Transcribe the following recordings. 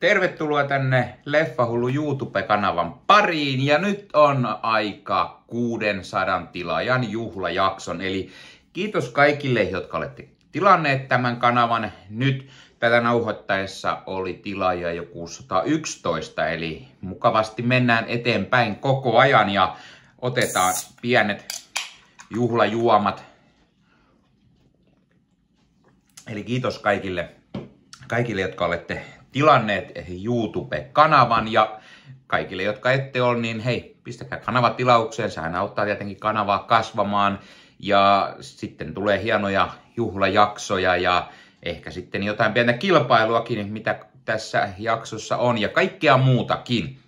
Tervetuloa tänne Leffahullu YouTube-kanavan pariin ja nyt on aika 600 tilaajan juhlajakson. Eli kiitos kaikille, jotka olette tilanneet tämän kanavan. Nyt tätä nauhoittaessa oli tilaaja joku 611, eli mukavasti mennään eteenpäin koko ajan ja otetaan pienet juhlajuomat. Eli kiitos kaikille, kaikille jotka olette tilanneet YouTube-kanavan ja kaikille, jotka ette ole, niin hei, pistäkää kanava tilaukseen. Sehän auttaa tietenkin kanavaa kasvamaan ja sitten tulee hienoja juhlajaksoja ja ehkä sitten jotain pientä kilpailuakin, mitä tässä jaksossa on ja kaikkea muutakin.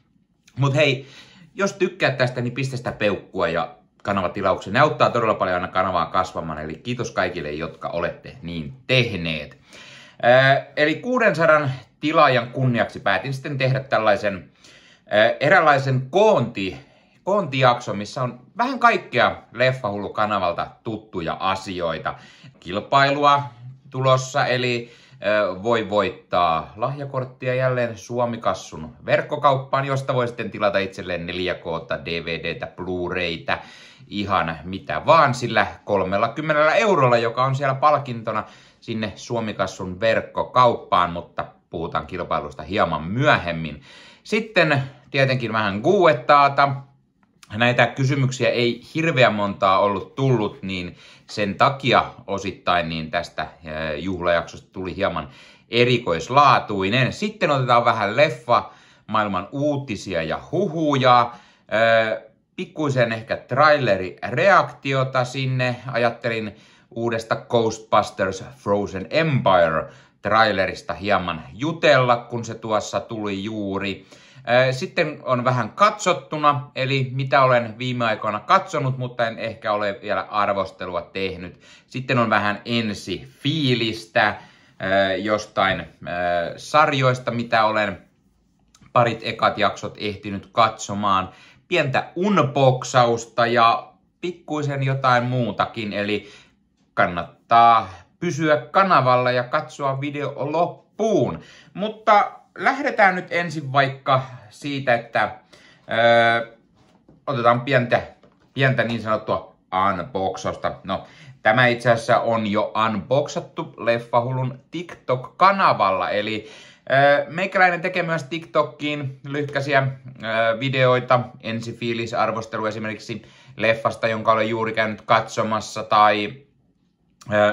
Mutta hei, jos tykkäät tästä, niin pistä sitä peukkua ja kanava Ne auttaa todella paljon aina kanavaa kasvamaan, eli kiitos kaikille, jotka olette niin tehneet. Ää, eli 600 tilaajan kunniaksi päätin sitten tehdä tällaisen eräänlaisen koonti, koontijakso, missä on vähän kaikkea Leffahullu-kanavalta tuttuja asioita. Kilpailua tulossa, eli voi voittaa lahjakorttia jälleen Suomikassun verkkokauppaan, josta voi sitten tilata itselleen 4K, DVDtä, blu rayta ihan mitä vaan sillä 30 eurolla, joka on siellä palkintona sinne Suomikassun verkkokauppaan, mutta puhutaan kilpailusta hieman myöhemmin. Sitten tietenkin vähän guettaata. Näitä kysymyksiä ei hirveän montaa ollut tullut, niin sen takia osittain niin tästä juhlajaksosta tuli hieman erikoislaatuinen. Sitten otetaan vähän leffa maailman uutisia ja huhuja. Pikkuisen ehkä trailerireaktiota sinne. Ajattelin uudesta Ghostbusters Frozen Empire trailerista hieman jutella, kun se tuossa tuli juuri. Sitten on vähän katsottuna, eli mitä olen viime aikoina katsonut, mutta en ehkä ole vielä arvostelua tehnyt. Sitten on vähän ensi fiilistä jostain sarjoista, mitä olen parit ekat jaksot ehtinyt katsomaan. Pientä unboxausta ja pikkuisen jotain muutakin, eli kannattaa pysyä kanavalla ja katsoa video loppuun. Mutta lähdetään nyt ensin vaikka siitä, että öö, otetaan pientä, pientä niin sanottua unboxosta. No, tämä itse asiassa on jo unboxattu Leffahulun TikTok-kanavalla, eli öö, meikäläinen tekee myös TikTokiin lyhkäisiä öö, ensi videoita, ensifiilisarvostelu esimerkiksi leffasta, jonka olen juuri käynyt katsomassa, tai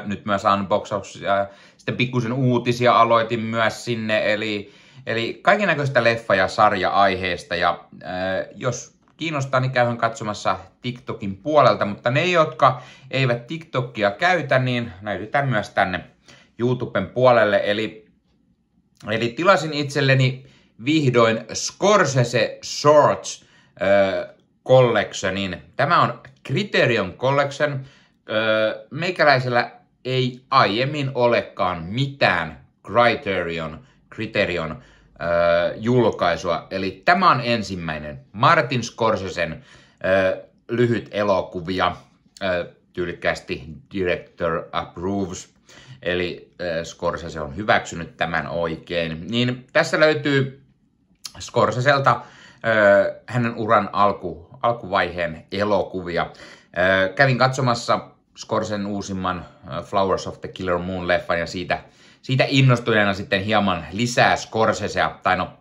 nyt myös unboxauksia. Sitten pikkusen uutisia aloitin myös sinne, eli, eli kaiken näköistä leffa- ja sarja-aiheesta. Ja äh, jos kiinnostaa, niin käyn katsomassa TikTokin puolelta, mutta ne, jotka eivät TikTokia käytä, niin näytetään myös tänne YouTuben puolelle. Eli, eli tilasin itselleni vihdoin Scorsese Shorts äh, Collectionin. Tämä on Criterion Collection, Öö, meikäläisellä ei aiemmin olekaan mitään Criterion, Criterion öö, julkaisua. Eli tämä on ensimmäinen Martin Scorsesen öö, lyhyt elokuvia, öö, tyylikkästi Director Approves, eli öö, Scorsese on hyväksynyt tämän oikein. Niin tässä löytyy Scorseselta öö, hänen uran alku, alkuvaiheen elokuvia. Öö, kävin katsomassa Scorsen uusimman äh, Flowers of the Killer Moon leffan ja siitä, siitä innostuneena sitten hieman lisää Scorsesea, tai no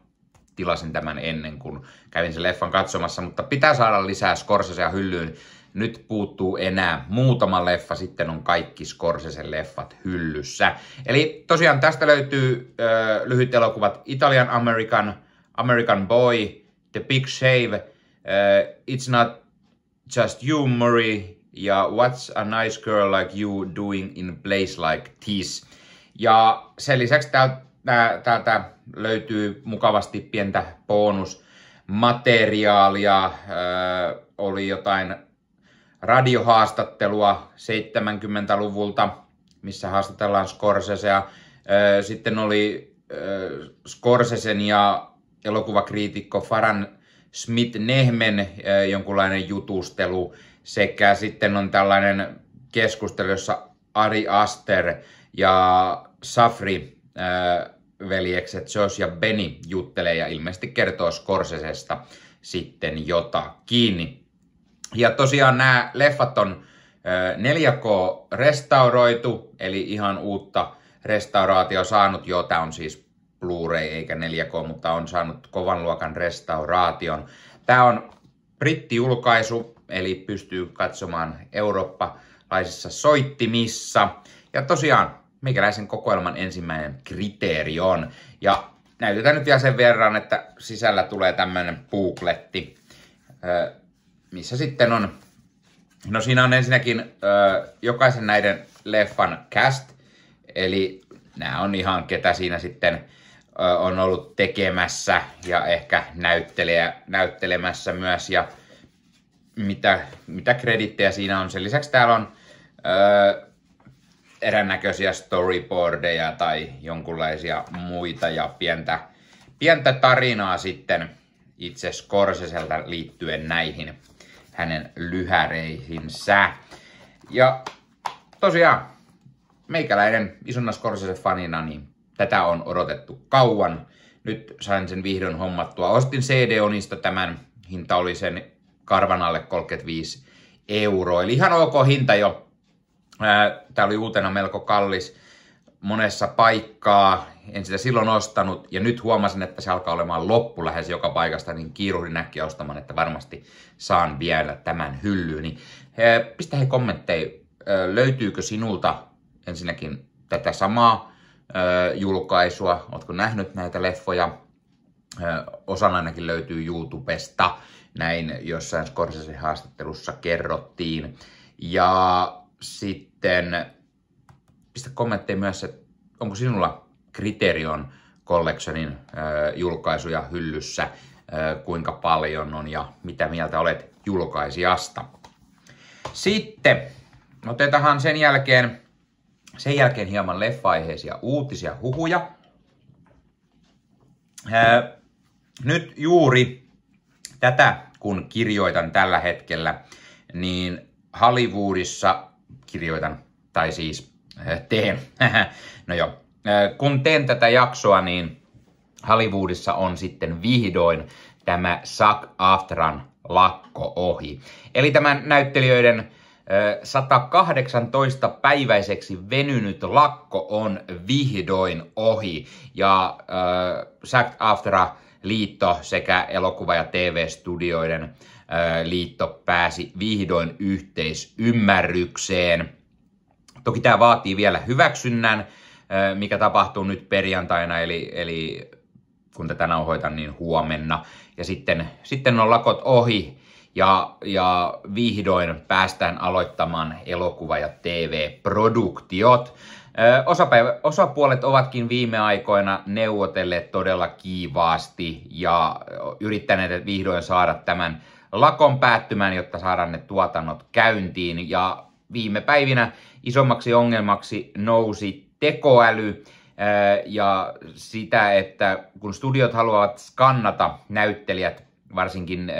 tilasin tämän ennen kuin kävin sen leffan katsomassa, mutta pitää saada lisää Scorsesea hyllyyn. Nyt puuttuu enää muutama leffa, sitten on kaikki Scorsesen leffat hyllyssä. Eli tosiaan tästä löytyy ö, lyhyt elokuvat Italian American, American Boy, The Big Shave, uh, It's Not Just You, Murray, ja What's a nice girl like you doing in a place like this. Ja sen lisäksi täältä löytyy mukavasti pientä bonusmateriaalia. Äh, oli jotain radiohaastattelua 70-luvulta, missä haastatellaan Scorsesea. Öö, sitten oli öö, Scorsesen ja elokuvakriitikko Faran Smith-Nehmen öö, jonkunlainen jutustelu sekä sitten on tällainen keskustelu, jossa Ari Aster ja Safri äh, veljekset Josh ja Beni juttelee ja ilmeisesti kertoo Scorsesesta sitten jotakin. Ja tosiaan nämä leffat on äh, 4K-restauroitu, eli ihan uutta restauraatio saanut jo. Tämä on siis Blu-ray eikä 4K, mutta on saanut kovan luokan restauraation. Tämä on brittiulkaisu, eli pystyy katsomaan eurooppalaisissa soittimissa. Ja tosiaan, meikäläisen kokoelman ensimmäinen kriteeri on, ja näytetään nyt vielä sen verran, että sisällä tulee tämmöinen puukletti, missä sitten on, no siinä on ensinnäkin jokaisen näiden leffan cast, eli nämä on ihan ketä siinä sitten on ollut tekemässä ja ehkä näyttelijä, näyttelemässä myös. Ja mitä, mitä kredittejä siinä on. Sen lisäksi täällä on öö, erännäköisiä storyboardeja tai jonkunlaisia muita ja pientä, pientä tarinaa sitten itse Scorseselta liittyen näihin hänen lyhäreihinsä. Ja tosiaan, meikäläinen isona Scorsese-fanina, niin tätä on odotettu kauan. Nyt sain sen vihdoin hommattua. Ostin CD-onista tämän, hinta oli sen karvan alle 35 euroa. Eli ihan ok hinta jo. Tämä oli uutena melko kallis monessa paikkaa. En sitä silloin ostanut ja nyt huomasin, että se alkaa olemaan loppu lähes joka paikasta, niin kiiruhdin äkkiä ostamaan, että varmasti saan vielä tämän Niin Pistä he kommentteja, löytyykö sinulta ensinnäkin tätä samaa julkaisua, Oletko nähnyt näitä leffoja, osan ainakin löytyy YouTubesta näin jossain Scorsese haastattelussa kerrottiin. Ja sitten pistä kommentteja myös, että onko sinulla kriteerion Collectionin julkaisuja hyllyssä, kuinka paljon on ja mitä mieltä olet julkaisijasta. Sitten otetaan sen jälkeen, sen jälkeen hieman leffaiheisia uutisia, huhuja. nyt juuri tätä kun kirjoitan tällä hetkellä, niin Hollywoodissa kirjoitan, tai siis eh, teen, no joo, eh, kun teen tätä jaksoa, niin Hollywoodissa on sitten vihdoin tämä Sack Aftran lakko ohi. Eli tämän näyttelijöiden 118 eh, päiväiseksi venynyt lakko on vihdoin ohi ja äh, Sack Aftra liitto sekä elokuva- ja TV-studioiden liitto pääsi vihdoin yhteisymmärrykseen. Toki tämä vaatii vielä hyväksynnän, mikä tapahtuu nyt perjantaina, eli, eli kun tätä nauhoitan, niin huomenna. Ja sitten, sitten on lakot ohi ja, ja vihdoin päästään aloittamaan elokuva- ja TV-produktiot. Osapäivä, osapuolet ovatkin viime aikoina neuvotelleet todella kiivaasti ja yrittäneet vihdoin saada tämän lakon päättymään, jotta saadaan ne tuotannot käyntiin. Ja viime päivinä isommaksi ongelmaksi nousi tekoäly ja sitä, että kun studiot haluavat skannata näyttelijät, varsinkin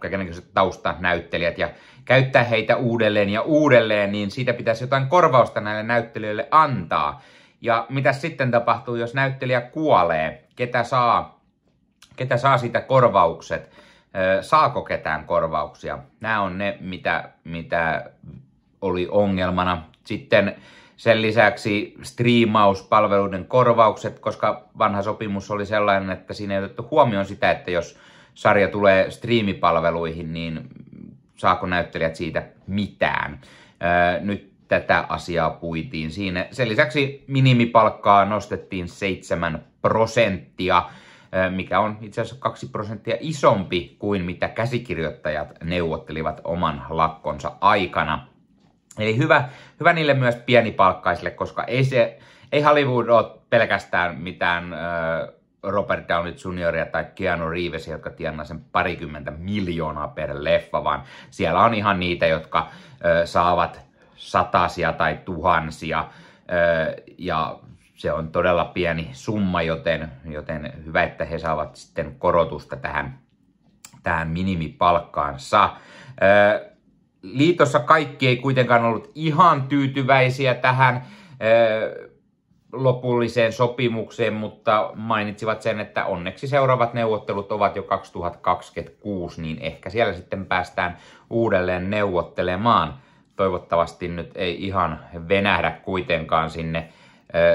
kaikenlaiset taustanäyttelijät ja käyttää heitä uudelleen ja uudelleen, niin siitä pitäisi jotain korvausta näille näyttelijöille antaa. Ja mitä sitten tapahtuu, jos näyttelijä kuolee? Ketä saa, ketä saa siitä korvaukset? Saako ketään korvauksia? Nämä on ne, mitä, mitä oli ongelmana. Sitten sen lisäksi striimauspalveluiden korvaukset, koska vanha sopimus oli sellainen, että siinä ei otettu huomioon sitä, että jos sarja tulee striimipalveluihin, niin saako näyttelijät siitä mitään. Nyt tätä asiaa puitiin siinä. Sen lisäksi minimipalkkaa nostettiin 7 prosenttia, mikä on itse asiassa 2 prosenttia isompi kuin mitä käsikirjoittajat neuvottelivat oman lakkonsa aikana. Eli hyvä, hyvä niille myös pienipalkkaisille, koska ei, se, ei Hollywood ole pelkästään mitään... Robert Downey Jr. tai Keanu Reeves, jotka tienaa sen parikymmentä miljoonaa per leffa, vaan siellä on ihan niitä, jotka ö, saavat satasia tai tuhansia, ö, ja se on todella pieni summa, joten, joten hyvä, että he saavat sitten korotusta tähän, tähän minimipalkkaansa. Ö, liitossa kaikki ei kuitenkaan ollut ihan tyytyväisiä tähän. Ö, lopulliseen sopimukseen, mutta mainitsivat sen, että onneksi seuraavat neuvottelut ovat jo 2026, niin ehkä siellä sitten päästään uudelleen neuvottelemaan. Toivottavasti nyt ei ihan venähdä kuitenkaan sinne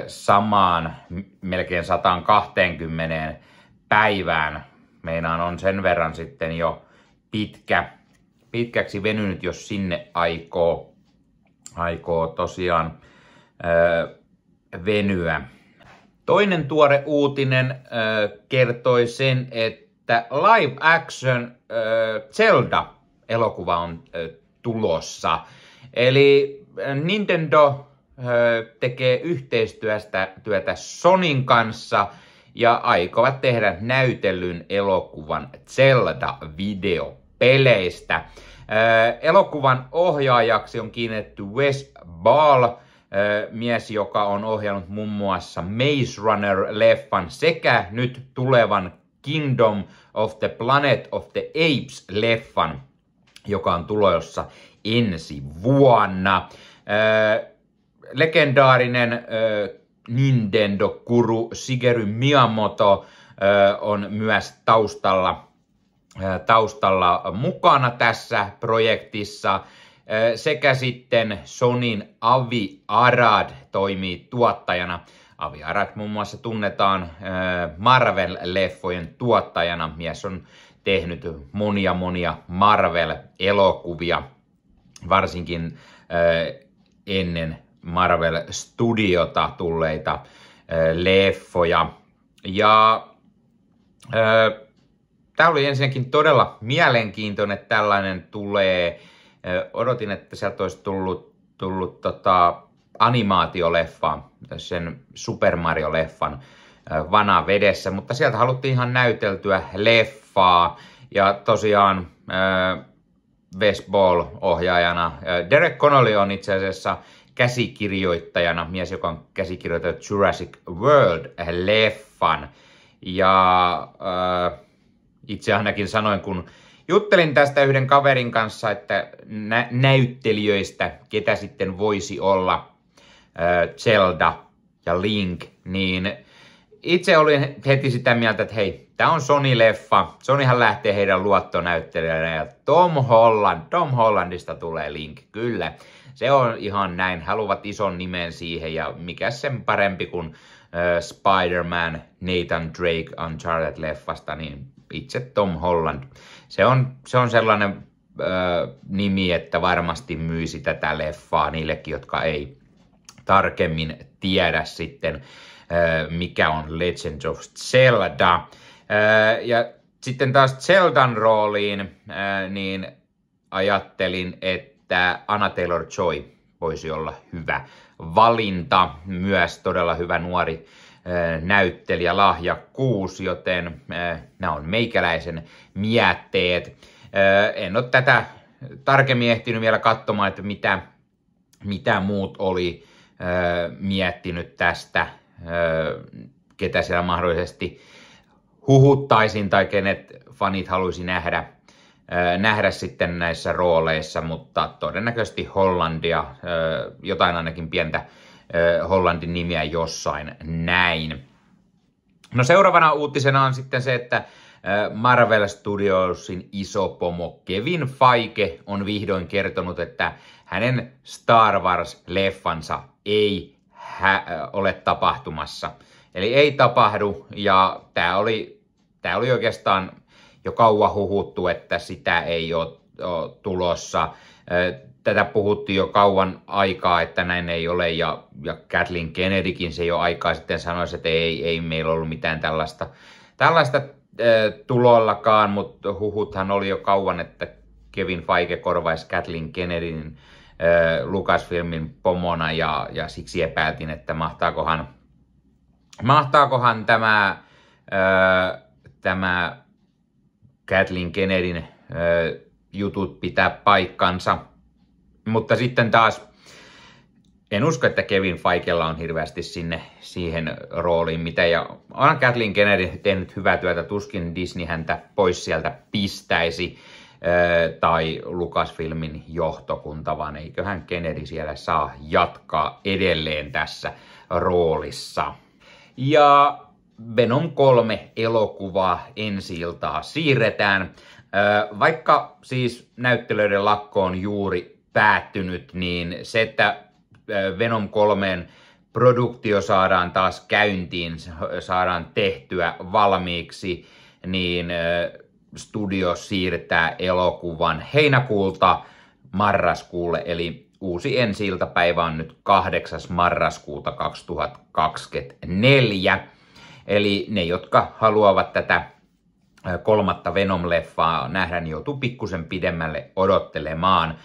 samaan melkein 120 päivään. Meinaan on sen verran sitten jo pitkä, pitkäksi venynyt, jos sinne aikoo, aikoo tosiaan venyä. Toinen tuore uutinen ö, kertoi sen, että live action ö, Zelda-elokuva on ö, tulossa. Eli Nintendo ö, tekee yhteistyöstä työtä Sonin kanssa ja aikovat tehdä näytellyn elokuvan Zelda-videopeleistä. Ö, elokuvan ohjaajaksi on kiinnitetty Wes Ball – mies, joka on ohjannut muun muassa Maze Runner-leffan sekä nyt tulevan Kingdom of the Planet of the Apes-leffan, joka on tulossa ensi vuonna. legendaarinen Nintendo-kuru Sigeru Miyamoto on myös taustalla, taustalla mukana tässä projektissa sekä sitten Sonin Avi Arad toimii tuottajana. Avi Arad muun muassa tunnetaan Marvel-leffojen tuottajana. Mies on tehnyt monia monia Marvel-elokuvia, varsinkin ennen Marvel-studiota tulleita leffoja. Ja tämä oli ensinnäkin todella mielenkiintoinen, että tällainen tulee odotin, että sieltä olisi tullut, tullut tota, animaatioleffa, sen Super Mario-leffan vana vedessä, mutta sieltä haluttiin ihan näyteltyä leffaa. Ja tosiaan baseball ohjaajana. Derek Connolly on itse asiassa käsikirjoittajana, mies, joka on käsikirjoittanut Jurassic World-leffan. Ja äh, itse ainakin sanoin, kun äh, Juttelin tästä yhden kaverin kanssa, että nä- näyttelijöistä, ketä sitten voisi olla äh, Zelda ja Link, niin itse olin heti sitä mieltä, että hei, tämä on Sony-leffa. Sonyhan lähtee heidän luottonäyttelijänä ja Tom Holland, Tom Hollandista tulee Link, kyllä. Se on ihan näin, haluavat ison nimen siihen ja mikä sen parempi kuin äh, Spider-Man Nathan Drake Uncharted-leffasta, niin itse Tom Holland. Se on, se on sellainen ö, nimi, että varmasti myisi tätä leffaa niillekin, jotka ei tarkemmin tiedä sitten, ö, mikä on Legend of Zelda. Ö, ja sitten taas Zeldan rooliin, ö, niin ajattelin, että Anna Taylor-Joy voisi olla hyvä valinta, myös todella hyvä nuori näyttelijä lahjakkuus, joten nämä on meikäläisen mietteet. En ole tätä tarkemmin ehtinyt vielä katsomaan, että mitä, mitä muut oli miettinyt tästä, ketä siellä mahdollisesti huhuttaisin tai kenet fanit haluaisi nähdä, nähdä sitten näissä rooleissa, mutta todennäköisesti Hollandia, jotain ainakin pientä Hollantin nimiä jossain näin. No seuraavana uutisena on sitten se, että Marvel Studiosin iso pomo Kevin Feige on vihdoin kertonut, että hänen Star Wars-leffansa ei hä- ole tapahtumassa. Eli ei tapahdu, ja tämä oli, tää oli oikeastaan jo kauan huhuttu, että sitä ei ole tulossa tätä puhuttiin jo kauan aikaa, että näin ei ole, ja, ja Kathleen Kennedykin se jo aikaa sitten sanoi, että ei, ei meillä ollut mitään tällaista, tällaista äh, tulollakaan, mutta huhuthan oli jo kauan, että Kevin Feige korvaisi Kathleen Kennedyn äh, pomona, ja, ja siksi epäiltiin, että mahtaakohan, mahtaakohan tämä, äh, tämä Kathleen Kennedyn äh, jutut pitää paikkansa. Mutta sitten taas en usko, että Kevin Feigella on hirveästi sinne siihen rooliin, mitä ja on Kathleen Kennedy tehnyt hyvää työtä, tuskin Disney häntä pois sieltä pistäisi tai Lukasfilmin johtokunta, vaan eiköhän Kennedy siellä saa jatkaa edelleen tässä roolissa. Ja Venom 3 elokuvaa ensi iltaa siirretään. Vaikka siis näyttelijöiden lakko on juuri päättynyt, niin se, että Venom 3 produktio saadaan taas käyntiin, saadaan tehtyä valmiiksi, niin studio siirtää elokuvan heinäkuulta marraskuulle, eli uusi ensi iltapäivä on nyt 8. marraskuuta 2024. Eli ne, jotka haluavat tätä kolmatta Venom-leffaa nähdä, niin joutuu pikkusen pidemmälle odottelemaan.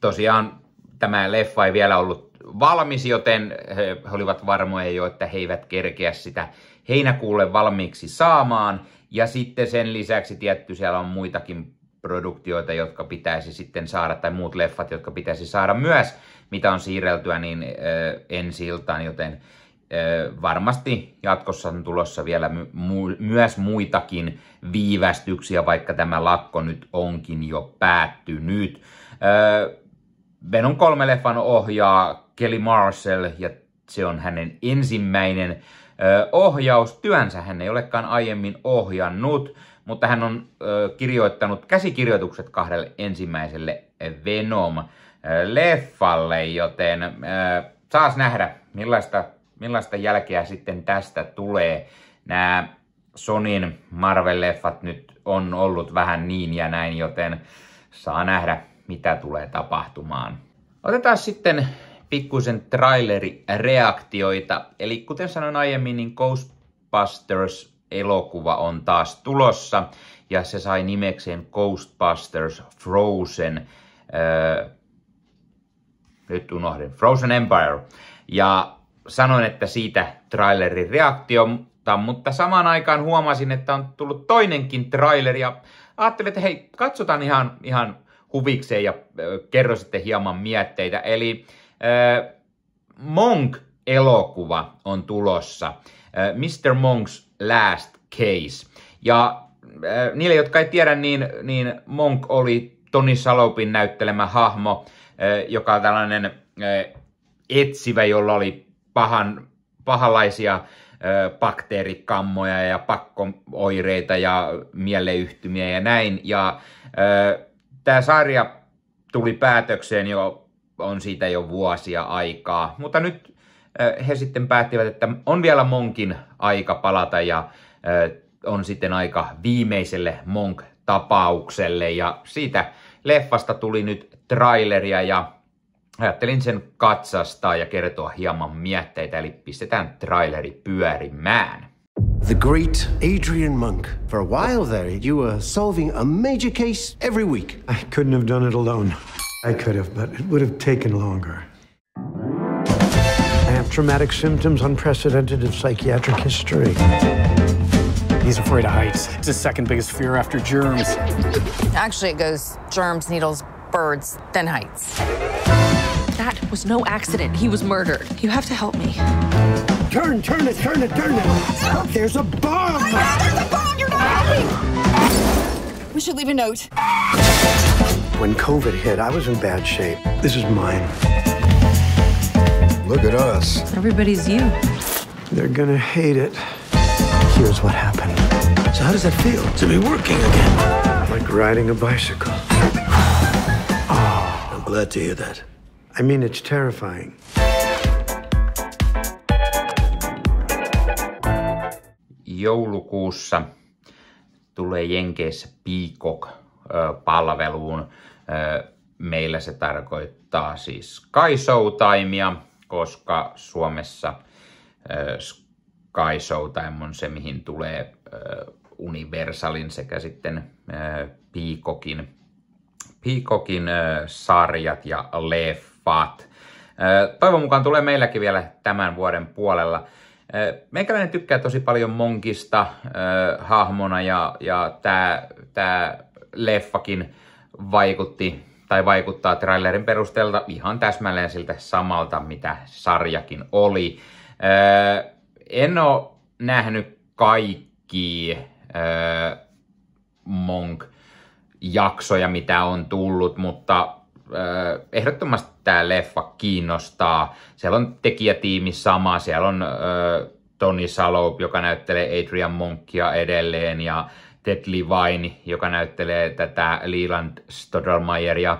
Tosiaan tämä leffa ei vielä ollut valmis, joten he olivat varmoja jo, että he eivät kerkeä sitä heinäkuulle valmiiksi saamaan. Ja sitten sen lisäksi tietty siellä on muitakin produktioita, jotka pitäisi sitten saada, tai muut leffat, jotka pitäisi saada myös, mitä on siirreltyä niin ensi iltaan, joten varmasti jatkossa on tulossa vielä mu- myös muitakin viivästyksiä, vaikka tämä lakko nyt onkin jo päättynyt. Venom kolme leffan ohjaa Kelly Marshall ja se on hänen ensimmäinen ohjaustyönsä. Hän ei olekaan aiemmin ohjannut, mutta hän on kirjoittanut käsikirjoitukset kahdelle ensimmäiselle Venom-leffalle, joten saas nähdä, millaista, millaista jälkeä sitten tästä tulee. Nämä Sonin Marvel-leffat nyt on ollut vähän niin ja näin, joten saa nähdä, mitä tulee tapahtumaan. Otetaan sitten pikkuisen trailerireaktioita. Eli kuten sanoin aiemmin, niin Ghostbusters elokuva on taas tulossa ja se sai nimekseen Ghostbusters Frozen. Öö, nyt unohdin. Frozen Empire. Ja sanoin, että siitä trailerin reaktio mutta samaan aikaan huomasin, että on tullut toinenkin traileri ja ajattelin, että hei, katsotaan ihan, ihan huvikseen ja kerro sitten hieman mietteitä. Eli äh, Monk-elokuva on tulossa, äh, Mr. Monk's Last Case. Ja äh, niille, jotka ei tiedä, niin, niin Monk oli Toni Salopin näyttelemä hahmo, äh, joka on tällainen äh, etsivä, jolla oli pahan, pahalaisia bakteerikammoja ja pakkooireita ja mieleyhtymiä ja näin. Ja tämä sarja tuli päätökseen jo, on siitä jo vuosia aikaa, mutta nyt he sitten päättivät, että on vielä Monkin aika palata ja on sitten aika viimeiselle Monk-tapaukselle ja siitä leffasta tuli nyt traileria ja ajattelin sen katsastaa ja kertoa hieman mietteitä, eli pistetään traileri pyörimään. The great Adrian Monk. For a while there, you were solving a major case every week. I couldn't have done it alone. I could have, but it would have taken longer. I have traumatic symptoms unprecedented in psychiatric history. He's afraid of heights. It's his second biggest fear after germs. Actually, it goes germs, needles, birds, then heights. That was no accident. He was murdered. You have to help me. Turn, turn it, turn it, turn it. there's a bomb. there's a bomb. You're not helping. We should leave a note. When COVID hit, I was in bad shape. This is mine. Look at us. Everybody's you. They're gonna hate it. Here's what happened. So how does that feel to be working again? Like riding a bicycle. Oh, I'm glad to hear that. I mean, it's terrifying. joulukuussa tulee Jenkeissä Peacock-palveluun. Meillä se tarkoittaa siis Sky Showtimea, koska Suomessa Sky Showtime on se, mihin tulee Universalin sekä sitten Peacockin, Peacockin sarjat ja leffat. Toivon mukaan tulee meilläkin vielä tämän vuoden puolella. Eh, meikäläinen tykkää tosi paljon Monkista äh, hahmona ja, ja tämä tää leffakin vaikutti tai vaikuttaa trailerin perusteelta ihan täsmälleen siltä samalta, mitä sarjakin oli. Äh, en ole nähnyt kaikki äh, Monk-jaksoja, mitä on tullut, mutta ehdottomasti tämä leffa kiinnostaa. Siellä on tekijätiimi sama, siellä on Tony Salo, joka näyttelee Adrian Monkia edelleen, ja Ted Levine, joka näyttelee tätä Leland äh,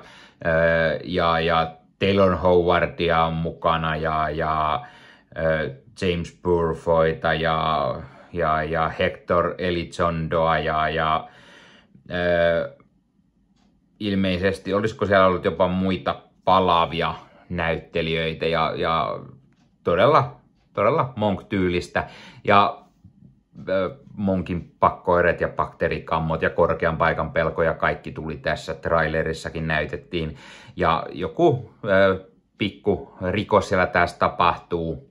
ja, ja Taylor Howardia on mukana, ja, ja James Burfoita, ja, ja, ja Hector Elizondoa, ja, ja ilmeisesti, olisiko siellä ollut jopa muita palavia näyttelijöitä ja, ja todella, todella monk-tyylistä. Ja monkin pakkoiret ja bakteerikammot ja korkean paikan pelko ja kaikki tuli tässä trailerissakin näytettiin. Ja joku ö, pikku rikos siellä tässä tapahtuu.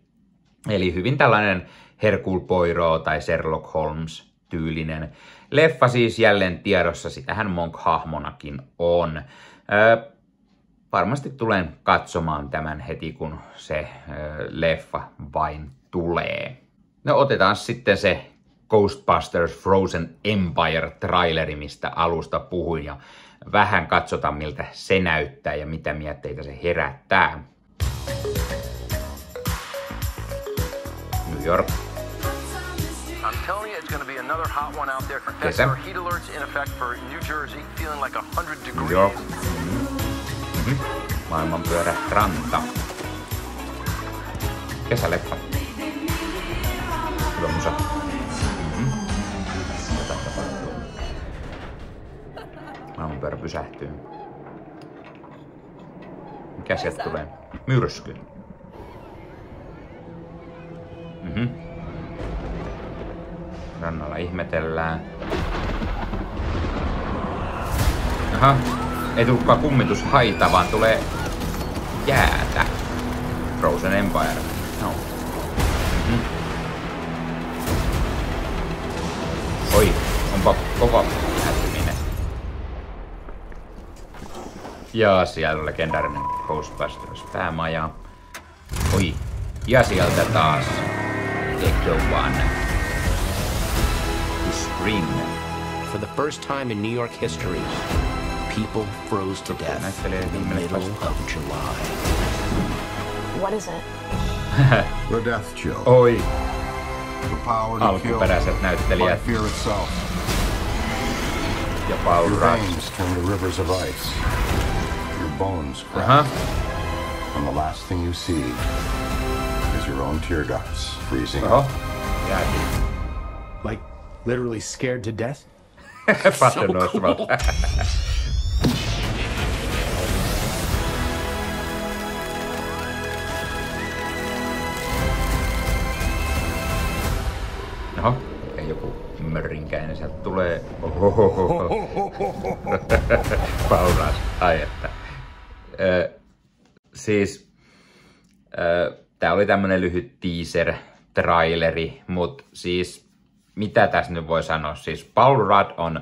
Eli hyvin tällainen Hercule Poirot tai Sherlock Holmes tyylinen Leffa siis jälleen tiedossa, sitähän Monk-hahmonakin on. Öö, varmasti tulen katsomaan tämän heti, kun se öö, leffa vain tulee. No otetaan sitten se Ghostbusters Frozen Empire traileri, mistä alusta puhuin ja vähän katsotaan miltä se näyttää ja mitä mietteitä se herättää. New York another hot one out there for Texas. heat alerts in effect for New Jersey, feeling like 100 degrees. Joo. Mm-hmm. Maailman pyörä ranta. Kesäleppä. Hyvä musa. Mm-hmm. Maailman pyörä pysähtyy. Mikä sieltä tulee? Myrsky. Mm-hmm. Rannalla ihmetellään. Aha, ei tulekaan kummitus haita, vaan tulee jäätä. Frozen Empire. No. Mm. Oi, onpa kova jäätyminen. Ja siellä on legendaarinen Ghostbusters päämaja. Oi, ja sieltä taas. Take the one. For the first time in New York history, people froze to death in the middle of July. What is it? the Death Chill. Oi. The power to All ah, kill näyttelijät. By fear itself. Your veins turn to rivers of ice. Your bones crack. Uh -huh. And the last thing you see is your own tear ducts freezing. Oh. Uh -huh. Yeah. Like literally scared to death. Fatten so no, cool. Jaha, no, joku mörrinkäinen sieltä tulee. Paulas, ai että. Ö, siis, ö, tää oli tämmönen lyhyt teaser-traileri, mut siis mitä tässä nyt voi sanoa, siis Paul Rudd on,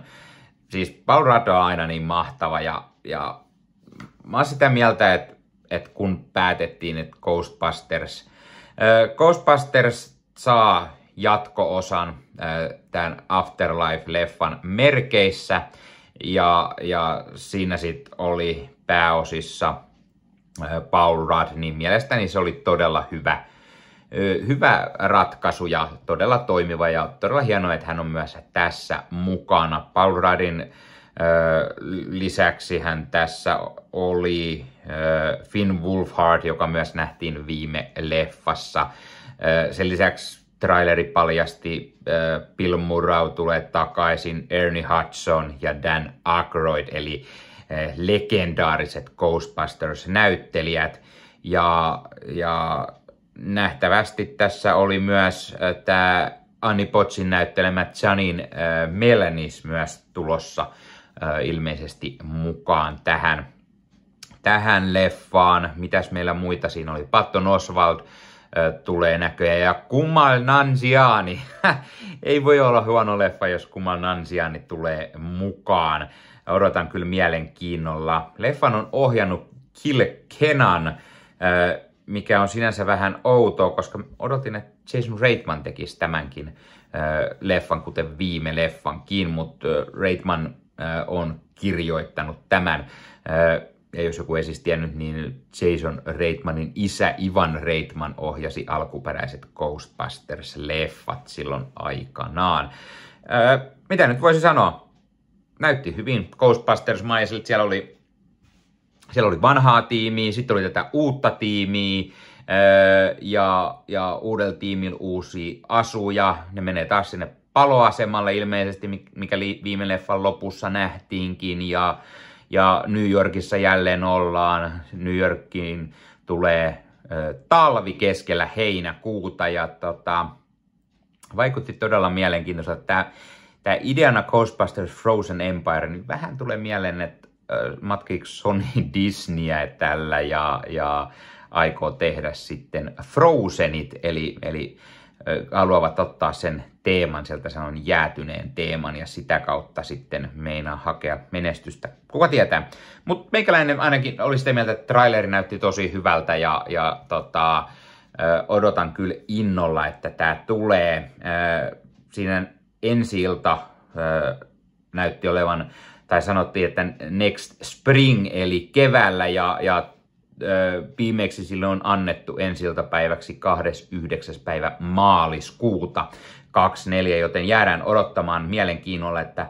siis Paul Rudd on aina niin mahtava ja, ja mä oon sitä mieltä, että, että kun päätettiin, että Ghostbusters, äh, Ghostbusters saa jatko-osan äh, tämän Afterlife-leffan merkeissä ja, ja siinä sitten oli pääosissa äh, Paul Rudd, niin mielestäni se oli todella hyvä hyvä ratkaisu ja todella toimiva ja todella hienoa, että hän on myös tässä mukana. Paul Radin lisäksi hän tässä oli Finn Wolfhard, joka myös nähtiin viime leffassa. Sen lisäksi traileri paljasti Bill Murrow tulee takaisin, Ernie Hudson ja Dan Aykroyd, eli legendaariset Ghostbusters-näyttelijät. Ja, ja nähtävästi tässä oli myös äh, tämä Anni Potsin näyttelemä Janin äh, Melanis myös tulossa äh, ilmeisesti mukaan tähän, tähän leffaan. Mitäs meillä muita siinä oli? Patton Oswald tulee näköjään ja Kumal Nansiani. Ei voi olla huono leffa, jos Kumal Nansiani tulee mukaan. Odotan kyllä mielenkiinnolla. Leffan on ohjannut Kille Kenan mikä on sinänsä vähän outoa, koska odotin, että Jason Reitman tekisi tämänkin äh, leffan, kuten viime leffankin, mutta äh, Reitman äh, on kirjoittanut tämän. Äh, ja jos joku ei siis tiennyt, niin Jason Reitmanin isä Ivan Reitman ohjasi alkuperäiset Ghostbusters-leffat silloin aikanaan. mitä nyt voisi sanoa? Näytti hyvin Ghostbusters-maiselta. Siellä oli siellä oli vanhaa tiimiä, sitten oli tätä uutta tiimiä, öö, ja, ja uudella tiimillä uusi asuja. Ne menee taas sinne paloasemalle ilmeisesti, mikä viime leffan lopussa nähtiinkin. Ja, ja New Yorkissa jälleen ollaan. New Yorkiin tulee ö, öö, talvi keskellä heinäkuuta. Ja tota, vaikutti todella mielenkiintoiselta. Tämä, tämä ideana Ghostbusters Frozen Empire, niin vähän tulee mieleen, että Äh, matkiksi Sony Disneyä tällä ja, ja aikoo tehdä sitten Frozenit, eli, eli äh, haluavat ottaa sen teeman, sieltä sanon jäätyneen teeman, ja sitä kautta sitten meinaa hakea menestystä. Kuka tietää? Mutta meikäläinen ainakin oli sitä mieltä, että traileri näytti tosi hyvältä, ja, ja tota, äh, odotan kyllä innolla, että tämä tulee. siinä ensi ilta näytti olevan tai sanottiin, että next spring, eli keväällä, ja, ja viimeksi sille on annettu ensiltapäiväksi 29. päivä maaliskuuta 24, joten jäädään odottamaan mielenkiinnolla, että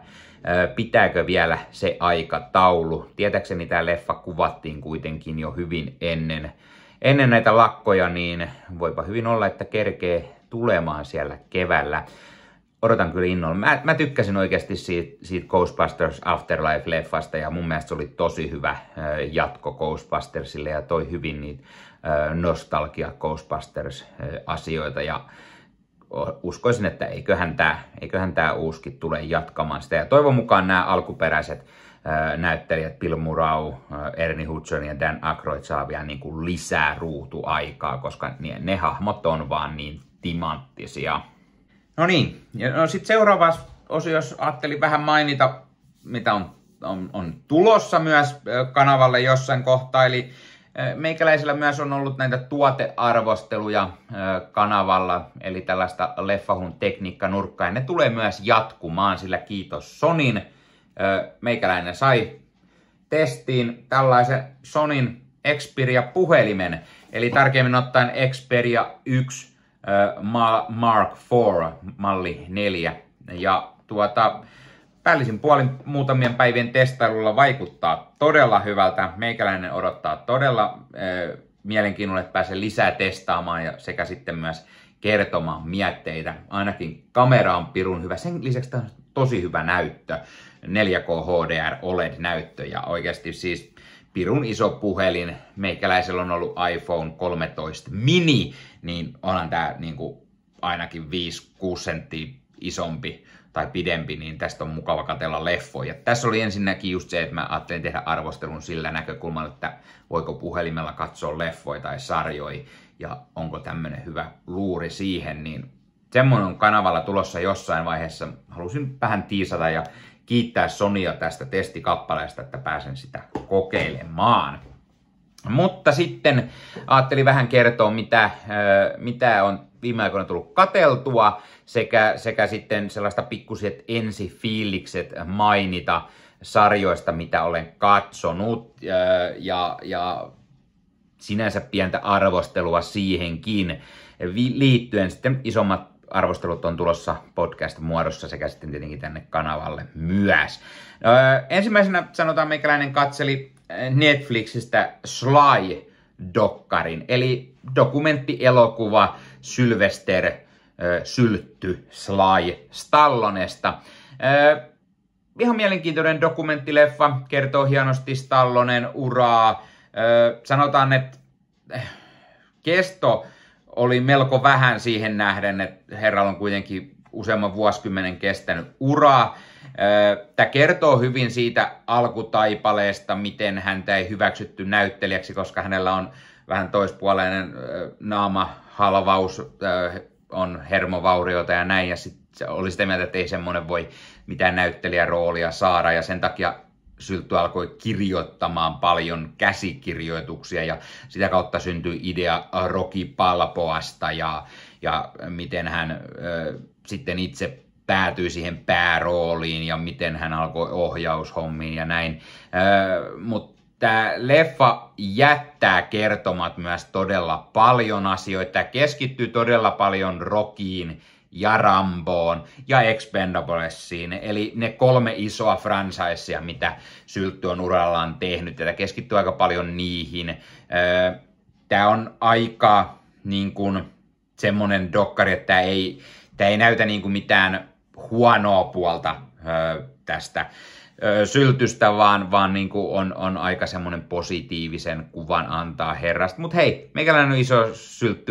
pitääkö vielä se aikataulu. Tietääkseni tämä leffa kuvattiin kuitenkin jo hyvin ennen, ennen näitä lakkoja, niin voipa hyvin olla, että kerkee tulemaan siellä keväällä odotan kyllä innolla. Mä, mä tykkäsin oikeasti siitä, siitä Ghostbusters Afterlife-leffasta ja mun mielestä se oli tosi hyvä jatko Ghostbustersille ja toi hyvin niitä nostalgia Ghostbusters-asioita ja uskoisin, että eiköhän tämä eiköhän tää uuskin tule jatkamaan sitä. Ja toivon mukaan nämä alkuperäiset näyttelijät Bill Murau, Ernie Hudson ja Dan Aykroyd saa vielä niin kuin lisää ruutuaikaa, koska ne, ne hahmot on vaan niin timanttisia. No niin, ja no sitten seuraavassa osiossa ajattelin vähän mainita, mitä on, on, on tulossa myös kanavalle jossain kohtaa, eli meikäläisillä myös on ollut näitä tuotearvosteluja kanavalla, eli tällaista Leffahun tekniikkanurkkaa, ja ne tulee myös jatkumaan, sillä kiitos Sonin. Meikäläinen sai testiin tällaisen Sonin Xperia-puhelimen, eli tarkemmin ottaen Xperia 1 Mark IV malli 4. Ja tuota, päällisin puolin muutamien päivien testailulla vaikuttaa todella hyvältä. Meikäläinen odottaa todella äh, mielenkiinnolla, että pääsee lisää testaamaan ja sekä sitten myös kertomaan mietteitä. Ainakin kamera on pirun hyvä. Sen lisäksi tämä on tosi hyvä näyttö. 4K HDR OLED-näyttö ja oikeasti siis pirun iso puhelin, meikäläisellä on ollut iPhone 13 mini, niin onhan tämä niinku ainakin 5-6 senttiä isompi tai pidempi, niin tästä on mukava katella leffoja. Tässä oli ensinnäkin just se, että mä ajattelin tehdä arvostelun sillä näkökulmalla, että voiko puhelimella katsoa leffoja tai sarjoja ja onko tämmöinen hyvä luuri siihen, niin semmoinen on kanavalla tulossa jossain vaiheessa. Halusin vähän tiisata ja kiittää Sonia tästä testikappaleesta, että pääsen sitä kokeilemaan. Mutta sitten ajattelin vähän kertoa, mitä, mitä on viime aikoina tullut kateltua sekä, sekä sitten sellaista pikkuset ensifiilikset mainita sarjoista, mitä olen katsonut ja, ja sinänsä pientä arvostelua siihenkin liittyen sitten isommat arvostelut on tulossa podcast-muodossa sekä sitten tietenkin tänne kanavalle myös. Öö, ensimmäisenä sanotaan, meikäläinen katseli Netflixistä Sly-dokkarin, eli dokumenttielokuva Sylvester ö, Syltty Sly Stallonesta. Öö, ihan mielenkiintoinen dokumenttileffa, kertoo hienosti Stallonen uraa. Öö, sanotaan, että eh, kesto oli melko vähän siihen nähden, että herralla on kuitenkin useamman vuosikymmenen kestänyt ura. Tämä kertoo hyvin siitä alkutaipaleesta, miten häntä ei hyväksytty näyttelijäksi, koska hänellä on vähän toispuoleinen naama, halvaus, on hermovaurioita ja näin, ja sitten oli sitä mieltä, että ei semmoinen voi mitään näyttelijäroolia saada, ja sen takia Syltty alkoi kirjoittamaan paljon käsikirjoituksia ja sitä kautta syntyi idea Rocky Palpoasta ja, ja miten hän ö, sitten itse päätyi siihen päärooliin ja miten hän alkoi ohjaushommiin ja näin. Ö, mutta tämä leffa jättää kertomat myös todella paljon asioita. Tämä keskittyy todella paljon Rockiin ja Ramboon ja Expendablesiin, eli ne kolme isoa franchisea, mitä Syltty on urallaan tehnyt, ja keskittyy aika paljon niihin. Tämä on aika niin kuin, semmoinen dokkari, että tämä ei, tämä ei näytä niin kuin mitään huonoa puolta tästä syltystä, vaan, vaan niin kuin on, on aika semmoinen positiivisen kuvan antaa herrasta. Mutta hei, meikäläinen on iso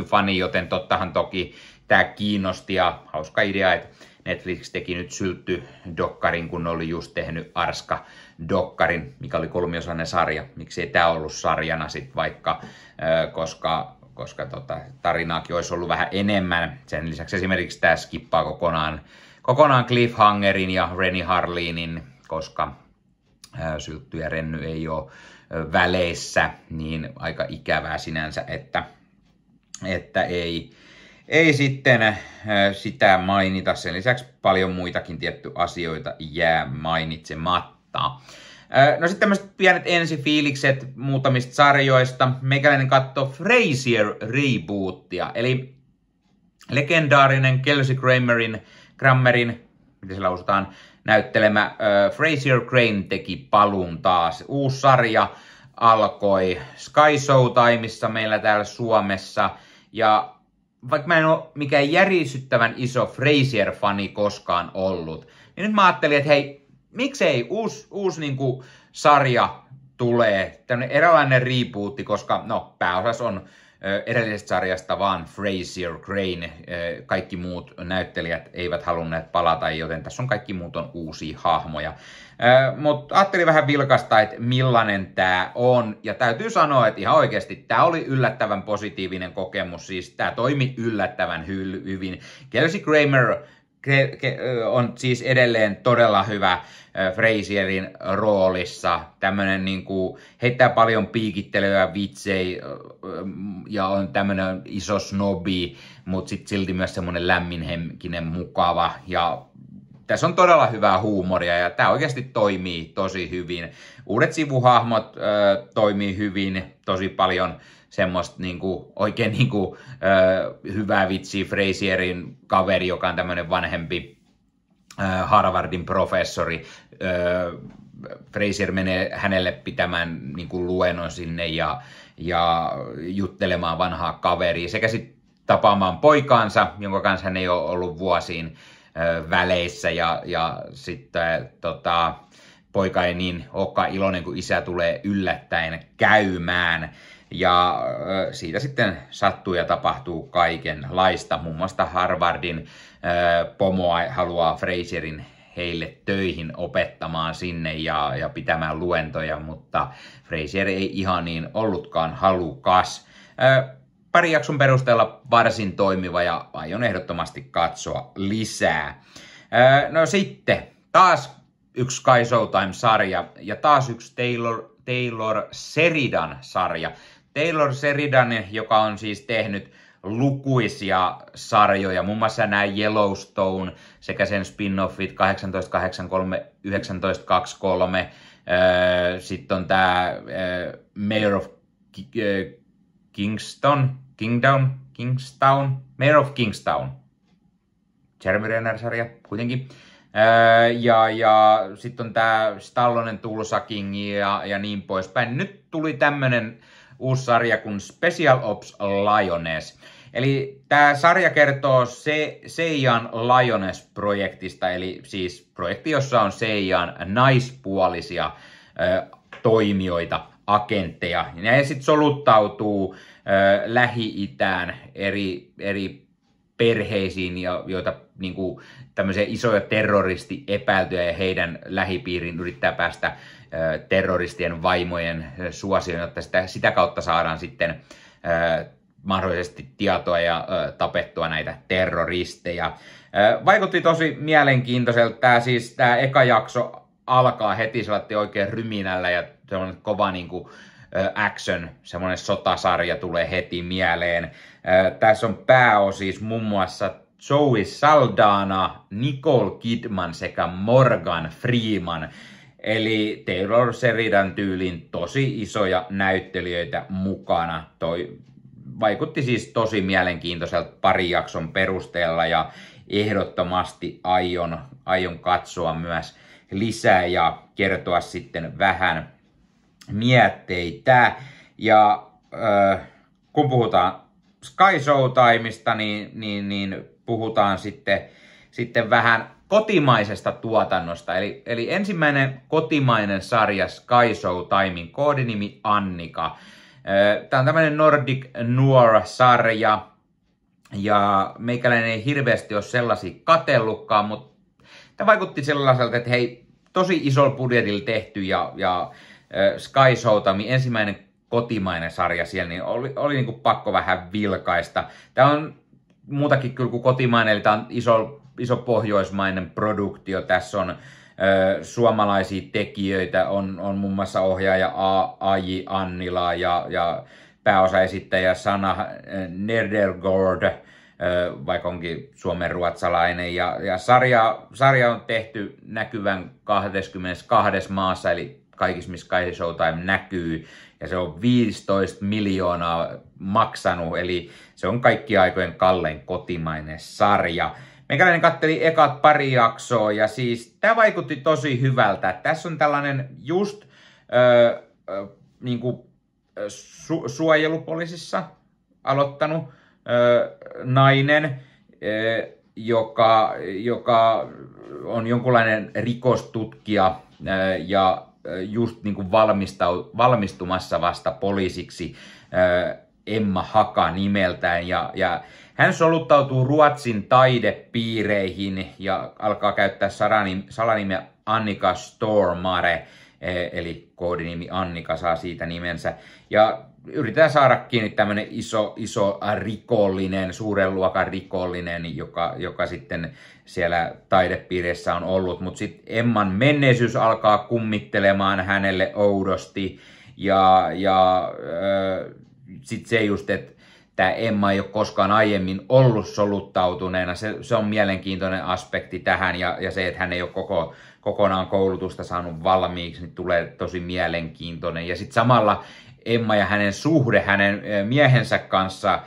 fani, joten tottahan toki tämä kiinnosti ja hauska idea, että Netflix teki nyt syltty Dokkarin, kun oli just tehnyt Arska Dokkarin, mikä oli kolmiosainen sarja. Miksi ei tämä ollut sarjana sitten vaikka, koska, koska tota, tarinaakin olisi ollut vähän enemmän. Sen lisäksi esimerkiksi tämä skippaa kokonaan, kokonaan Cliffhangerin ja Renny Harlinin, koska Syltty ja Renny ei ole väleissä, niin aika ikävää sinänsä, että, että ei, ei sitten äh, sitä mainita. Sen lisäksi paljon muitakin tietty asioita jää mainitsematta. Äh, no sitten tämmöiset pienet ensifiilikset muutamista sarjoista. Meikäläinen katsoo Frasier rebootia, eli legendaarinen Kelsey Grammerin, Grammerin miten se lausutaan, näyttelemä äh, Fraser Crane teki paluun taas. Uusi sarja alkoi Sky Timeissa meillä täällä Suomessa. Ja vaikka mä en ole mikään järisyttävän iso frasier fani koskaan ollut, niin nyt mä ajattelin, että hei, miksei uusi, uusi niin kuin sarja tulee, tämmöinen eräänlainen riipuutti, koska no, pääosassa on edellisestä sarjasta vaan Frazier Crane, kaikki muut näyttelijät eivät halunneet palata, joten tässä on kaikki muut on uusia hahmoja. Mutta ajattelin vähän vilkasta, että millainen tämä on, ja täytyy sanoa, että ihan oikeasti tämä oli yllättävän positiivinen kokemus, siis tämä toimi yllättävän hy- hyvin. Kelsey Kramer ke, ke, on siis edelleen todella hyvä Frasierin roolissa. Tämmönen niin kuin, heittää paljon piikittelyä, vitsejä ja on tämmönen iso snobi, mutta sit silti myös semmonen lämminhenkinen, mukava ja tässä on todella hyvää huumoria ja tämä oikeasti toimii tosi hyvin. Uudet sivuhahmot ö, toimii hyvin, tosi paljon semmoista niinku, oikein niinku, ö, hyvää vitsiä Frazierin kaveri, joka on tämmöinen vanhempi ö, Harvardin professori. Ö, Fraser menee hänelle pitämään niinku, luennon sinne ja, ja juttelemaan vanhaa kaveria sekä sitten tapaamaan poikaansa, jonka kanssa hän ei ole ollut vuosiin ö, väleissä ja, ja sitten tota, poika ei niin olekaan iloinen, kun isä tulee yllättäen käymään. Ja siitä sitten sattuu ja tapahtuu kaikenlaista. Muun muassa Harvardin pomoa haluaa Fraserin heille töihin opettamaan sinne ja, ja pitämään luentoja, mutta Fraser ei ihan niin ollutkaan halukas. Pari jakson perusteella varsin toimiva ja aion ehdottomasti katsoa lisää. No sitten taas yksi Sky Showtime-sarja ja taas yksi Taylor, Taylor Seridan sarja. Taylor Seridan, joka on siis tehnyt lukuisia sarjoja, muun muassa nämä Yellowstone sekä sen spin-offit 1883, 1923, sitten on tämä öö, Mayor of öö, Kingston, Kingdown, Kingstown, Mayor of Kingstown, Jeremy Renner-sarja kuitenkin. Öö, ja, ja sitten on tämä Stallonen Tulsa King ja, ja niin poispäin. Nyt tuli tämmöinen uusi sarja kuin Special Ops Lioness. Eli tämä sarja kertoo Se- Seijan Lioness-projektista, eli siis projekti, jossa on Seijan naispuolisia ö, toimijoita, agentteja. Ja ne sitten soluttautuu ö, Lähi-Itään eri, eri perheisiin, ja, joita niin kuin, tämmöisiä isoja terroristi epäiltyjä ja heidän lähipiiriin yrittää päästä terroristien vaimojen suosion, jotta sitä, sitä kautta saadaan sitten mahdollisesti tietoa ja tapettua näitä terroristeja. Vaikutti tosi mielenkiintoiselta. Tämä siis tämä eka jakso alkaa heti sellainen oikein ryminällä ja semmoinen kova niin kuin, action, semmoinen sotasarja tulee heti mieleen. Tässä on pääosis muun muassa Joey Saldana, Nicole Kidman sekä Morgan Freeman. Eli Taylor Seridan tyylin tosi isoja näyttelijöitä mukana. Toi vaikutti siis tosi mielenkiintoiselta pari jakson perusteella ja ehdottomasti aion, aion katsoa myös lisää ja kertoa sitten vähän mietteitä. Ja äh, kun puhutaan Sky Showtimeista, niin, niin, niin puhutaan sitten, sitten vähän kotimaisesta tuotannosta. Eli, eli ensimmäinen kotimainen sarja Sky Show Timing, koodinimi Annika. Tämä on tämmöinen Nordic Noir-sarja, ja meikäläinen ei hirveästi ole sellaisia katellutkaan, mutta tämä vaikutti sellaiselta, että hei, tosi iso budjetilla tehty ja, ja Sky Showtami, ensimmäinen kotimainen sarja siellä, niin oli, oli niin kuin pakko vähän vilkaista. Tämä on muutakin kyllä kuin kotimainen, eli tämä on iso iso pohjoismainen produktio. Tässä on ö, suomalaisia tekijöitä, on, on muun muassa ohjaaja A, Aji Annila ja, ja pääosaesittäjä Sana Nerdergord vaikka onkin suomen ruotsalainen. Ja, ja sarja, sarja on tehty näkyvän 22 maassa, eli kaikissa, missä Kaisi Showtime näkyy. Ja se on 15 miljoonaa maksanut, eli se on kaikki aikojen kallein kotimainen sarja. Meikäläinen katteli ekat pari jaksoa ja siis tämä vaikutti tosi hyvältä. Tässä on tällainen just öö, öö, niin kuin, su- suojelupoliisissa aloittanut öö, nainen, öö, joka, joka on jonkunlainen rikostutkija öö, ja just niin kuin valmistau- valmistumassa vasta poliisiksi. Öö, Emma Haka nimeltään ja, ja hän soluttautuu Ruotsin taidepiireihin ja alkaa käyttää salanim, salanimeä Annika Stormare, e, eli koodinimi Annika saa siitä nimensä. Ja yritetään saada kiinni tämmöinen iso, iso rikollinen, suuren luokan rikollinen, joka, joka sitten siellä taidepiirissä on ollut. Mutta sitten Emman menneisyys alkaa kummittelemaan hänelle oudosti ja, ja sitten se just, että tämä Emma ei ole koskaan aiemmin ollut soluttautuneena. Se, se on mielenkiintoinen aspekti tähän ja, ja se, että hän ei ole koko, kokonaan koulutusta saanut valmiiksi, niin tulee tosi mielenkiintoinen. Ja sitten samalla Emma ja hänen suhde hänen miehensä kanssa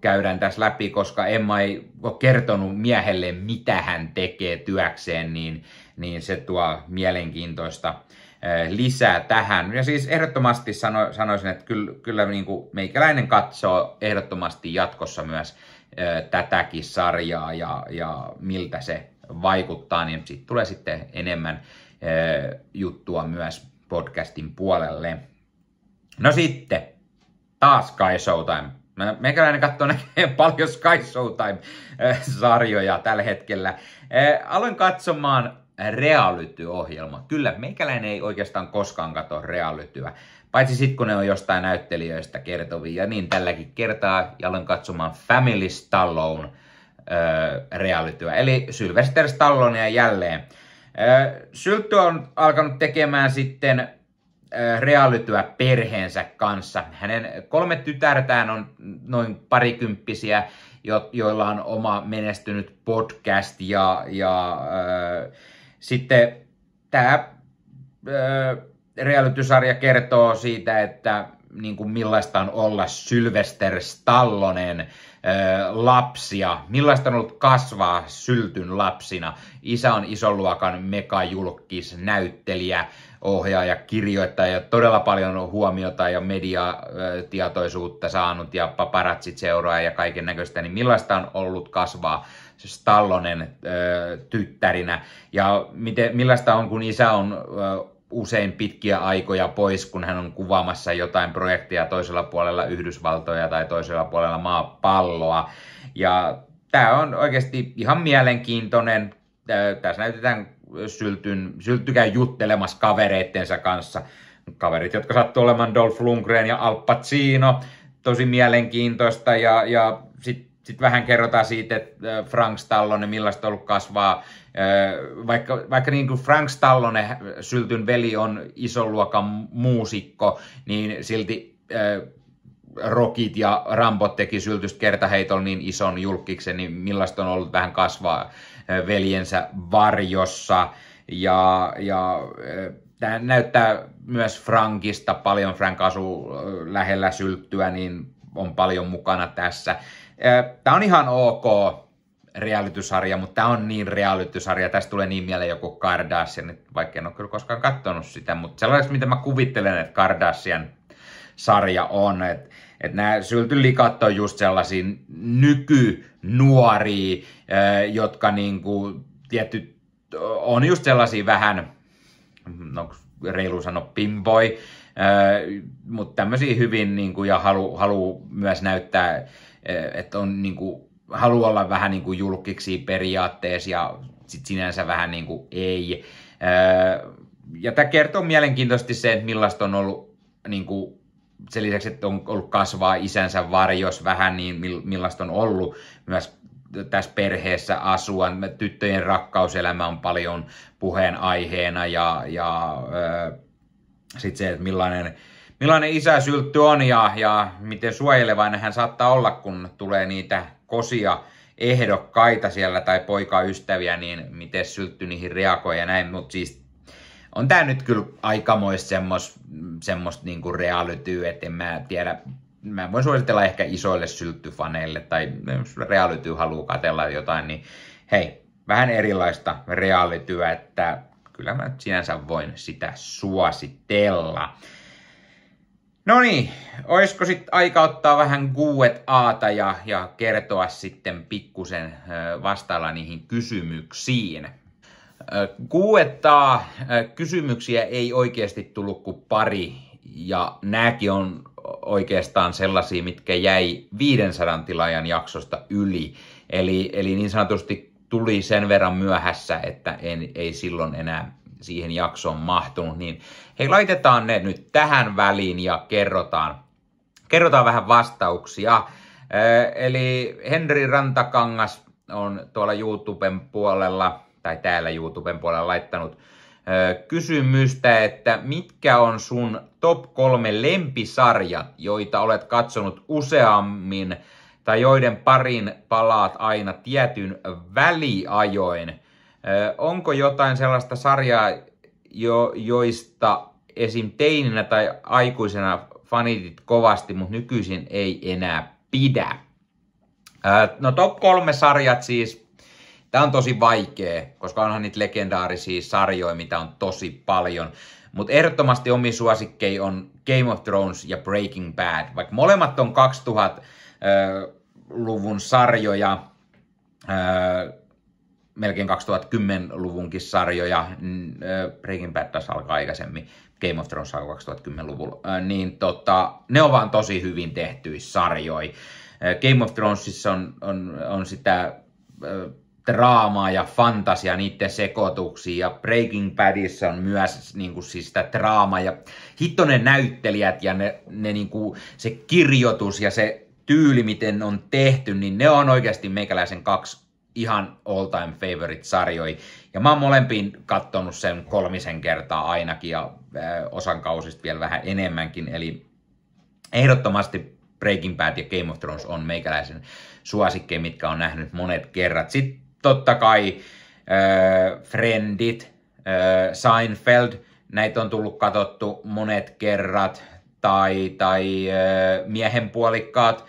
käydään tässä läpi, koska Emma ei ole kertonut miehelle, mitä hän tekee työkseen, niin, niin se tuo mielenkiintoista Eh, lisää tähän. Ja siis ehdottomasti sano, sanoisin, että kyllä, kyllä niin kuin meikäläinen katsoo ehdottomasti jatkossa myös eh, tätäkin sarjaa ja, ja miltä se vaikuttaa, niin siitä tulee sitten enemmän eh, juttua myös podcastin puolelle. No sitten, taas Sky Showtime. Meikäläinen katsoo näkee paljon Sky Showtime-sarjoja tällä hetkellä. Aloin katsomaan reality-ohjelma. Kyllä, meikäläinen ei oikeastaan koskaan katso realityä, paitsi sitten kun ne on jostain näyttelijöistä kertovia, niin tälläkin kertaa jalan katsomaan Family Stallone realityä, eli Sylvester ja jälleen. Öö, Sylty on alkanut tekemään sitten realityä perheensä kanssa. Hänen kolme tytärtään on noin parikymppisiä, jo, joilla on oma menestynyt podcast ja, ja äh, sitten tämä reality-sarja kertoo siitä, että niin kuin millaista on olla Sylvester Stallonen lapsia, millaista on ollut kasvaa syltyn lapsina. Isä on luokan megajulkis, näyttelijä, ohjaaja, kirjoittaja, todella paljon huomiota ja mediatietoisuutta saanut ja paparatsit seuraa ja kaiken näköistä, niin millaista on ollut kasvaa siis Stallonen ö, tyttärinä. Ja miten, millaista on, kun isä on ö, usein pitkiä aikoja pois, kun hän on kuvaamassa jotain projektia toisella puolella Yhdysvaltoja tai toisella puolella maapalloa. Ja tämä on oikeasti ihan mielenkiintoinen. Tässä näytetään syltyn, syltykään juttelemassa kavereittensa kanssa. Kaverit, jotka sattuu olemaan Dolph Lundgren ja Al Pacino. Tosi mielenkiintoista ja, ja sitten sitten vähän kerrotaan siitä, että Frank Stallone, millaista on ollut kasvaa. Vaikka, vaikka niin kuin Frank Stallone, Syltyn veli, on ison luokan muusikko, niin silti rockit ja Rambot teki syltystä kertaheitolla niin ison julkiksen, niin millaista on ollut vähän kasvaa veljensä varjossa. Ja, ja tämä näyttää myös Frankista paljon. Frank asuu lähellä sylttyä, niin on paljon mukana tässä. Tämä on ihan ok realitysarja, mutta tämä on niin realitysarja. Tästä tulee niin mieleen joku Kardashian, vaikka en ole kyllä koskaan katsonut sitä, mutta sellaiseksi, mitä mä kuvittelen, että Kardashian sarja on. Että että nämä syltylikat on just sellaisia nykynuoria, jotka niinku, tietty, on just sellaisia vähän, no reilu sano pimboi, mutta tämmöisiä hyvin niinku, ja halu, halu myös näyttää Eh, että on niin kuin, haluaa olla vähän niin kuin julkiksi periaatteessa ja sit sinänsä vähän niin kuin ei. Eh, ja tämä kertoo mielenkiintoisesti se, että millaista on ollut niin kuin sen lisäksi, että on ollut kasvaa isänsä varjos vähän, niin millaista on ollut myös tässä perheessä asua. Tyttöjen rakkauselämä on paljon puheenaiheena ja, ja sitten se, että millainen millainen isä Syltty on ja, ja miten suojelevainen hän saattaa olla, kun tulee niitä kosia ehdokkaita siellä tai poikaystäviä, niin miten Syltty niihin reagoi ja näin, mutta siis on tämä nyt kyllä aikamoista semmoista semmos niinku realityä, että en mä tiedä, mä voin suositella ehkä isoille syltyfaneille tai jos reality haluaa katella jotain, niin hei, vähän erilaista realityä, että kyllä mä sinänsä voin sitä suositella. No niin, olisiko sitten aika ottaa vähän kuuet aata ja, ja kertoa sitten pikkusen vastailla niihin kysymyksiin. Kuuetta kysymyksiä ei oikeasti tullut kuin pari, ja nämäkin on oikeastaan sellaisia, mitkä jäi 500 tilaajan jaksosta yli. Eli, eli niin sanotusti tuli sen verran myöhässä, että en, ei silloin enää siihen jaksoon mahtunut, niin hei laitetaan ne nyt tähän väliin ja kerrotaan, kerrotaan vähän vastauksia. Äh, eli Henri Rantakangas on tuolla YouTuben puolella, tai täällä YouTuben puolella laittanut äh, kysymystä, että mitkä on sun top kolme lempisarjat, joita olet katsonut useammin tai joiden parin palaat aina tietyn väliajoin. Onko jotain sellaista sarjaa, jo, joista esim. teininä tai aikuisena fanitit kovasti, mutta nykyisin ei enää pidä? No top kolme sarjat siis. Tämä on tosi vaikea, koska onhan niitä legendaarisia sarjoja, mitä on tosi paljon. Mutta ehdottomasti omi suosikkei on Game of Thrones ja Breaking Bad. Vaikka molemmat on 2000-luvun sarjoja, melkein 2010-luvunkin sarjoja, Breaking Bad taas alkaa aikaisemmin, Game of Thrones alkaa 2010-luvulla, niin tota, ne on vaan tosi hyvin tehty sarjoja. Game of Thronesissa on, on, on sitä draamaa ja fantasiaa niiden sekoituksia. Ja Breaking Badissa on myös niin kuin, siis sitä draamaa ja hitto ne näyttelijät ja ne, ne, niin kuin, se kirjoitus ja se tyyli, miten on tehty, niin ne on oikeasti meikäläisen kaksi ihan all time favorite sarjoja. Ja mä oon molempiin kattonut sen kolmisen kertaa ainakin ja äh, osan kausista vielä vähän enemmänkin. Eli ehdottomasti Breaking Bad ja Game of Thrones on meikäläisen suosikkeja, mitkä on nähnyt monet kerrat. Sitten totta kai äh, Friendit, äh, Seinfeld, näitä on tullut katsottu monet kerrat. Tai, tai äh, miehen puolikkaat,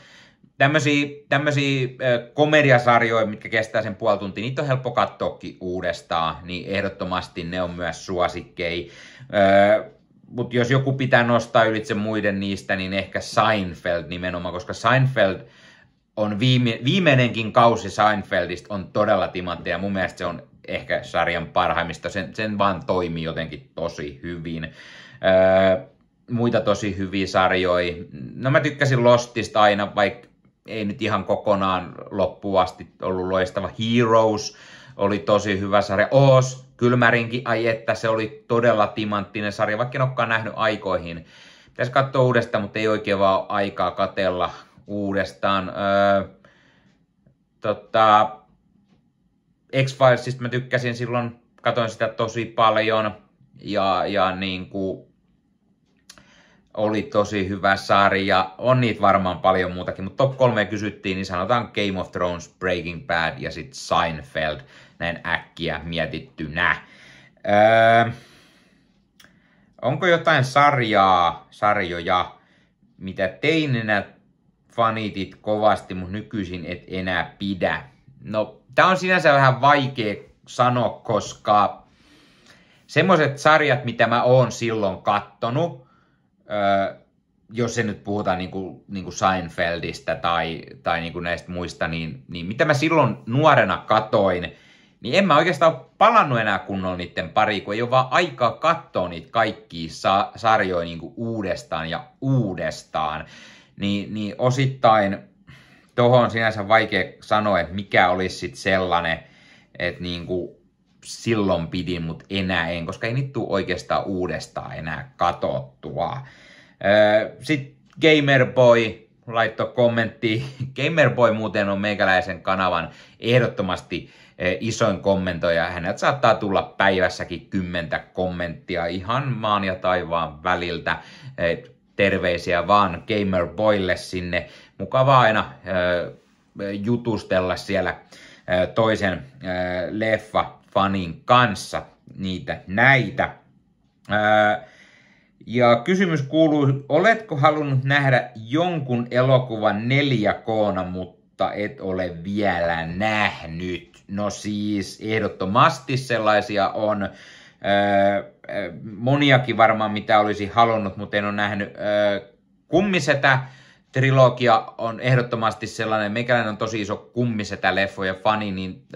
tämmöisiä, komediasarjoja, mitkä kestää sen puoli tuntia, niitä on helppo katsoakin uudestaan, niin ehdottomasti ne on myös suosikkei. Mutta jos joku pitää nostaa ylitse muiden niistä, niin ehkä Seinfeld nimenomaan, koska Seinfeld on viime, viimeinenkin kausi Seinfeldistä on todella timanttia. Mun mielestä se on ehkä sarjan parhaimmista. Sen, sen vaan toimii jotenkin tosi hyvin. Öö, muita tosi hyviä sarjoja. No mä tykkäsin Lostista aina, vaikka ei nyt ihan kokonaan loppuasti ollut loistava. Heroes oli tosi hyvä sarja. Oos, Kylmärinkin, ai että se oli todella timanttinen sarja, vaikka en olekaan nähnyt aikoihin. Pitäisi katsoa uudestaan, mutta ei oikein vaan aikaa katella uudestaan. Öö, tota, X-Filesista mä tykkäsin silloin, katoin sitä tosi paljon. Ja, ja niin kuin oli tosi hyvä sarja. On niitä varmaan paljon muutakin, mutta top kolme kysyttiin, niin sanotaan Game of Thrones, Breaking Bad ja sitten Seinfeld, näin äkkiä mietittynä. Öö, onko jotain sarjaa, sarjoja, mitä teinenä fanitit kovasti, mutta nykyisin et enää pidä? No, tää on sinänsä vähän vaikea sanoa, koska semmoset sarjat, mitä mä oon silloin kattonut, jos se nyt puhutaan niin kuin, niin kuin Seinfeldistä tai, tai niin kuin näistä muista, niin, niin mitä mä silloin nuorena katoin, niin en mä oikeastaan palannut enää kunnolla niiden pari, kun ei ole vaan aikaa katsoa niitä kaikkia sa- sarjoja niin kuin uudestaan ja uudestaan. Niin, niin osittain tuohon on sinänsä vaikea sanoa, että mikä olisi sitten sellainen, että niin kuin silloin pidin, mutta enää en, koska ei niitä tule oikeastaan uudestaan enää katottua. Sitten Gamerboy laitto kommentti. Gamerboy muuten on meikäläisen kanavan ehdottomasti isoin kommentoja. Hänet saattaa tulla päivässäkin kymmentä kommenttia ihan maan ja taivaan väliltä. Terveisiä vaan Gamerboylle sinne. mukavaa aina jutustella siellä toisen leffa fanin kanssa niitä näitä. Ää, ja kysymys kuuluu, oletko halunnut nähdä jonkun elokuvan koona, mutta et ole vielä nähnyt? No siis ehdottomasti sellaisia on. Ää, moniakin varmaan, mitä olisi halunnut, mutta en ole nähnyt. Ää, kummisetä trilogia on ehdottomasti sellainen, mekäläinen on tosi iso sitä leffoja fani, niin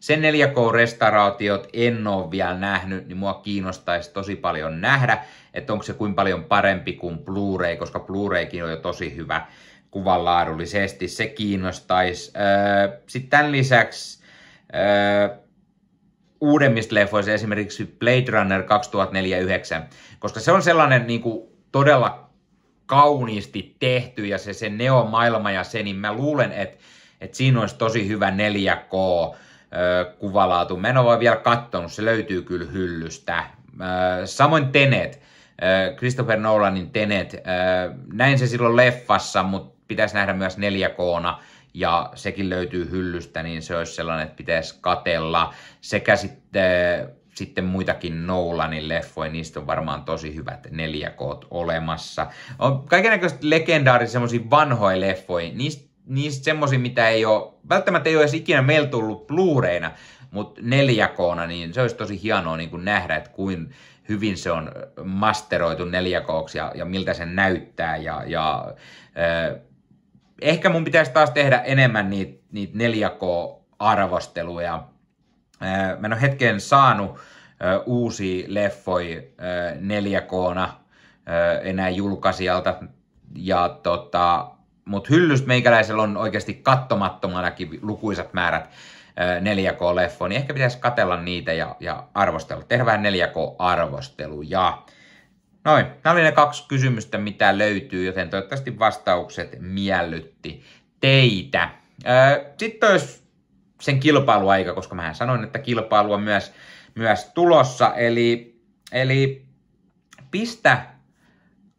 sen 4K-restauraatiot en ole vielä nähnyt, niin mua kiinnostaisi tosi paljon nähdä, että onko se kuin paljon parempi kuin Blu-ray, koska Blu-raykin on jo tosi hyvä kuvanlaadullisesti, se kiinnostaisi. Sitten tämän lisäksi uudemmista leffoista esimerkiksi Blade Runner 2049, koska se on sellainen niin kuin, todella kauniisti tehty ja se, se neomaailma ja se, niin mä luulen, että, että siinä olisi tosi hyvä 4K kuvalaatu. Mä en ole vielä katsonut, se löytyy kyllä hyllystä. Samoin Tenet, Christopher Nolanin Tenet. Näin se silloin leffassa, mutta pitäisi nähdä myös 4K ja sekin löytyy hyllystä, niin se olisi sellainen, että pitäisi katella. Sekä sitten sitten muitakin Nolanin leffoja, niistä on varmaan tosi hyvät k olemassa. On kaikenlaista legendaarisia semmoisia vanhoja leffoja, niistä niistä semmoisia, mitä ei ole, välttämättä ei ole edes ikinä meillä tullut Blu-rayna, mutta neljäkoona, niin se olisi tosi hienoa niin kuin nähdä, että kuin hyvin se on masteroitu k ja, ja miltä se näyttää. Ja, ja, eh, ehkä mun pitäisi taas tehdä enemmän niitä niit 4K-arvosteluja, Mä en ole hetkeen saanut uusi leffoi 4 k enää julkaisijalta. Ja tota, mutta hyllystä meikäläisellä on oikeasti kattomattomanakin lukuisat määrät 4K-leffoa, niin ehkä pitäisi katella niitä ja, ja arvostella. Tehdään 4K-arvosteluja. Noin, nämä oli ne kaksi kysymystä, mitä löytyy, joten toivottavasti vastaukset miellytti teitä. Sitten olisi sen kilpailuaika, koska mä sanoin, että on myös, myös tulossa. Eli, eli pistä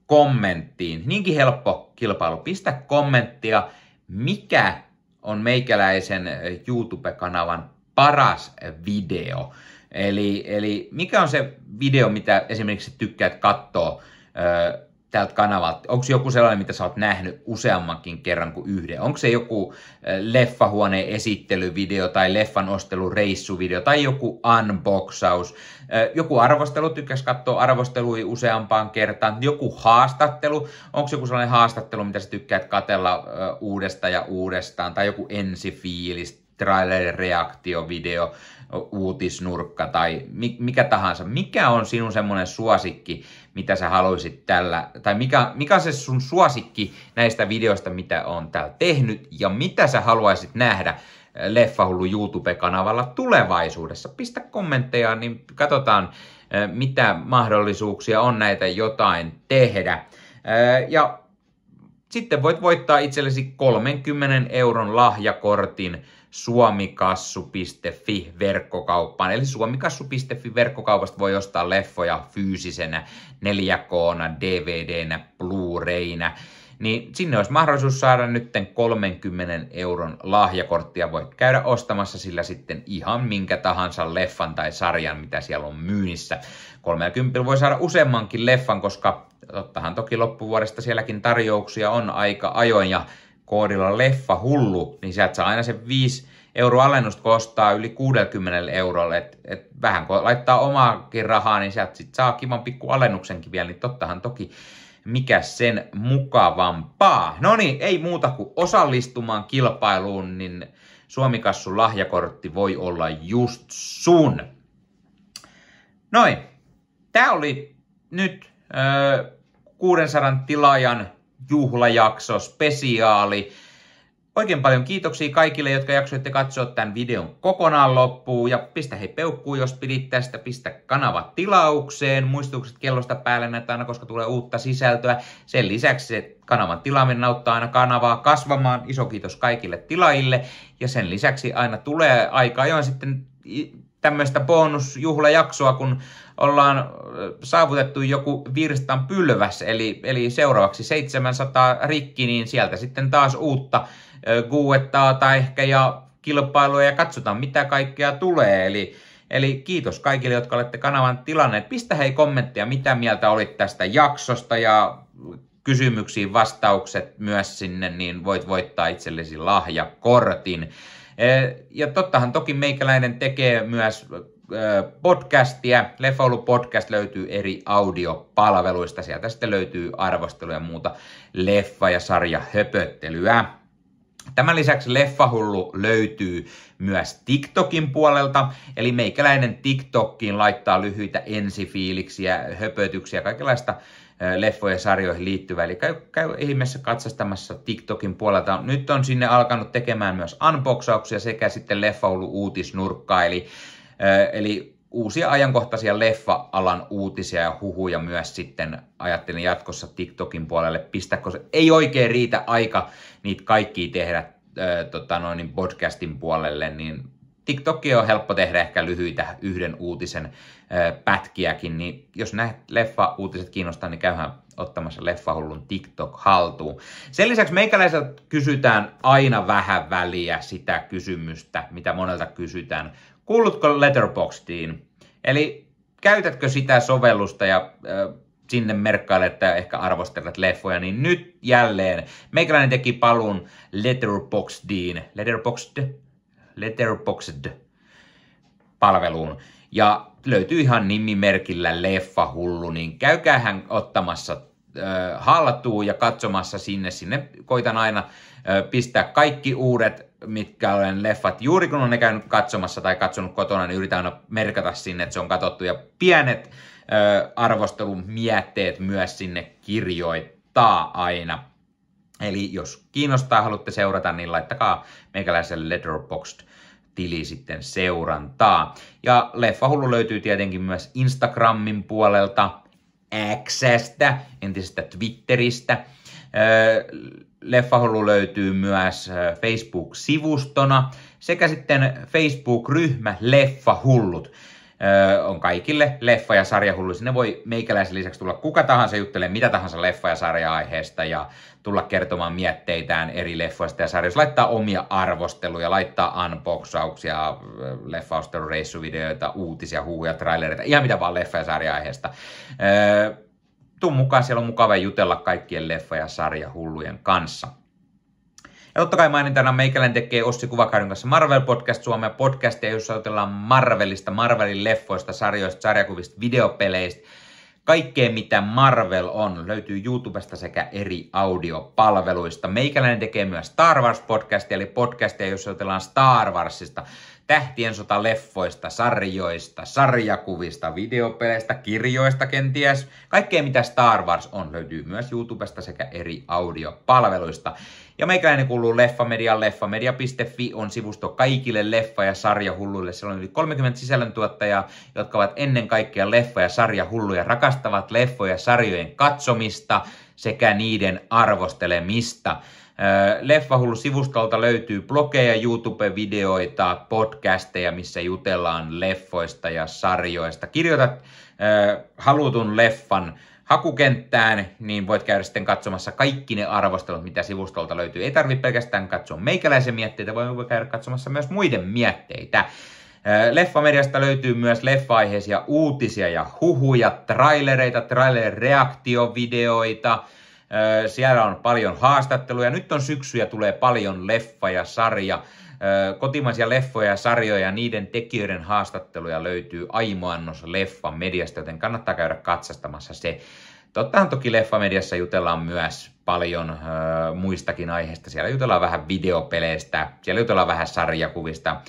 kommenttiin, niinkin helppo kilpailu, pistä kommenttia, mikä on meikäläisen YouTube-kanavan paras video. Eli, eli mikä on se video, mitä esimerkiksi tykkäät katsoa, tältä kanavalta? Onko joku sellainen, mitä sä oot nähnyt useammankin kerran kuin yhden? Onko se joku leffahuoneen esittelyvideo tai leffan ostelureissuvideo tai joku unboxaus? Joku arvostelu, tykkäs katsoa arvostelui useampaan kertaan. Joku haastattelu, onko joku sellainen haastattelu, mitä sä tykkäät katella uudestaan ja uudestaan? Tai joku ensifiilis, trailer reaktiovideo, uutisnurkka tai mikä tahansa. Mikä on sinun semmoinen suosikki, mitä sä haluaisit tällä, tai mikä, mikä on se sun suosikki näistä videoista, mitä on täällä tehnyt, ja mitä sä haluaisit nähdä äh, Leffahullu YouTube-kanavalla tulevaisuudessa. Pistä kommentteja, niin katsotaan, äh, mitä mahdollisuuksia on näitä jotain tehdä. Äh, ja sitten voit voittaa itsellesi 30 euron lahjakortin suomikassu.fi verkkokauppaan. Eli suomikassu.fi verkkokaupasta voi ostaa leffoja fyysisenä, 4 k DVD-nä, Blu-rayna. Niin sinne olisi mahdollisuus saada nyt 30 euron lahjakorttia. Voit käydä ostamassa sillä sitten ihan minkä tahansa leffan tai sarjan, mitä siellä on myynnissä. 30 voi saada useammankin leffan, koska tottahan toki loppuvuodesta sielläkin tarjouksia on aika ajoin ja koodilla leffa hullu, niin sieltä saa aina se 5 euro alennusta kostaa yli 60 eurolle. Et, et vähän kun laittaa omaakin rahaa, niin sieltä sit saa kivan pikku alennuksenkin vielä, niin tottahan toki mikä sen mukavampaa. No niin, ei muuta kuin osallistumaan kilpailuun, niin Suomikassun lahjakortti voi olla just sun. Noin, tämä oli nyt äh, 600 tilaajan juhlajakso, spesiaali. Oikein paljon kiitoksia kaikille, jotka jaksoitte katsoa tämän videon kokonaan loppuun. Ja pistä hei peukkuu, jos pidit tästä. Pistä kanava tilaukseen. Muistutukset kellosta päälle näitä aina, koska tulee uutta sisältöä. Sen lisäksi se kanavan tilaaminen auttaa aina kanavaa kasvamaan. Iso kiitos kaikille tilaille Ja sen lisäksi aina tulee aika ajoin sitten tämmöistä bonusjuhlajaksoa, kun ollaan saavutettu joku virstan pylväs, eli, eli seuraavaksi 700 rikki, niin sieltä sitten taas uutta guettaa tai ehkä ja kilpailua ja katsotaan mitä kaikkea tulee. Eli, eli kiitos kaikille, jotka olette kanavan tilanneet. Pistä hei kommentteja, mitä mieltä olit tästä jaksosta ja kysymyksiin vastaukset myös sinne, niin voit voittaa itsellesi lahjakortin. Ja tottahan toki meikäläinen tekee myös podcastia. Lefoulu podcast löytyy eri audiopalveluista. Sieltä sitten löytyy arvostelu ja muuta leffa- ja sarja höpöttelyä. Tämän lisäksi Leffahullu löytyy myös TikTokin puolelta, eli meikäläinen TikTokkiin laittaa lyhyitä ensifiiliksiä, höpötyksiä, kaikenlaista leffojen ja sarjoihin liittyvä. Eli käy, käy ihmeessä katsastamassa TikTokin puolelta. Nyt on sinne alkanut tekemään myös unboxauksia sekä sitten leffaulu-uutisnurkkaa, eli, eli uusia ajankohtaisia leffa-alan uutisia ja huhuja myös sitten ajattelin jatkossa TikTokin puolelle pistää, koska ei oikein riitä aika niitä kaikki tehdä tota noin, niin podcastin puolelle, niin TikTokia on helppo tehdä ehkä lyhyitä yhden uutisen pätkiäkin, niin jos näet leffa-uutiset kiinnostaa, niin käyhän ottamassa leffahullun TikTok-haltuun. Sen lisäksi meikäläiseltä kysytään aina vähän väliä sitä kysymystä, mitä monelta kysytään. Kuulutko Letterboxdiin? Eli käytätkö sitä sovellusta ja äh, sinne merkkailet että ehkä arvostelet leffoja, niin nyt jälleen meikäläinen teki palun Letterboxdiin, Letterboxd, Letterboxd palveluun. Ja löytyy ihan nimimerkillä Leffahullu, niin käykää hän ottamassa haltuun ja katsomassa sinne. Sinne koitan aina pistää kaikki uudet, mitkä olen leffat. Juuri kun olen käynyt katsomassa tai katsonut kotona, niin yritän aina merkata sinne, että se on katsottu. Ja pienet arvostelun mietteet myös sinne kirjoittaa aina. Eli jos kiinnostaa haluatte seurata, niin laittakaa meikäläiselle Letterboxd tili sitten seurantaa. Ja Leffahullu löytyy tietenkin myös Instagramin puolelta, Xstä, entisestä Twitteristä. Leffahullu löytyy myös Facebook-sivustona sekä sitten Facebook-ryhmä Leffahullut. On kaikille leffa- ja sarjahullu. Sinne voi meikäläisen lisäksi tulla kuka tahansa juttelemaan mitä tahansa leffa- ja sarja-aiheesta ja tulla kertomaan mietteitään eri leffoista ja sarjoista, laittaa omia arvosteluja, laittaa unboxauksia, äh, reissuvideoita uutisia, huuja trailereita, ihan mitä vaan leffa- ja sarja-aiheesta. Äh, tuu mukaan, siellä on mukava jutella kaikkien leffa- ja sarjahullujen kanssa. Ja totta kai mainintana meikälän tekee Ossi Kuvakarjun kanssa Marvel Podcast Suomea podcastia, jossa otellaan Marvelista, Marvelin leffoista, sarjoista, sarjakuvista, videopeleistä, Kaikkea mitä Marvel on löytyy YouTubesta sekä eri audiopalveluista. Meikäläinen tekee myös Star Wars podcastia, eli podcastia, jossa otellaan Star Warsista, tähtien sota-leffoista, sarjoista, sarjakuvista, videopeleistä, kirjoista kenties. Kaikkea mitä Star Wars on löytyy myös YouTubesta sekä eri audiopalveluista. Ja meikäläinen kuuluu Leffamedian leffamedia.fi on sivusto kaikille leffa- ja sarjahulluille. Siellä on yli 30 sisällöntuottajaa, jotka ovat ennen kaikkea leffa- ja sarjahulluja, rakastavat leffoja sarjojen katsomista sekä niiden arvostelemista. Leffahullu-sivustolta löytyy blogeja, YouTube-videoita, podcasteja, missä jutellaan leffoista ja sarjoista. Kirjoitat äh, halutun leffan hakukenttään, niin voit käydä sitten katsomassa kaikki ne arvostelut, mitä sivustolta löytyy. Ei tarvitse pelkästään katsoa meikäläisen mietteitä, voi käydä katsomassa myös muiden mietteitä. Leffamediasta löytyy myös leffa-aiheisia uutisia ja huhuja, trailereita, trailer-reaktiovideoita. Siellä on paljon haastatteluja. Nyt on syksy ja tulee paljon leffa ja sarja Kotimaisia leffoja ja sarjoja ja niiden tekijöiden haastatteluja löytyy aimoannos leffa mediasta, joten kannattaa käydä katsastamassa se. Tottahan toki Leffamediassa jutellaan myös paljon ö, muistakin aiheista. Siellä jutellaan vähän videopeleistä, siellä jutellaan vähän sarjakuvista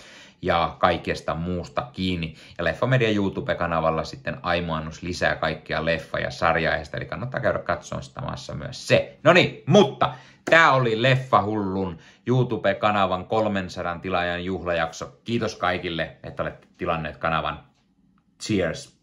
ja kaikesta muusta kiinni. Ja Leffamedia YouTube-kanavalla sitten aimoannus lisää kaikkia leffa- ja sarjaaiheista, eli kannattaa käydä katsomassa myös se. No niin, mutta tämä oli Leffahullun YouTube-kanavan 300 tilaajan juhlajakso. Kiitos kaikille, että olette tilanneet kanavan. Cheers!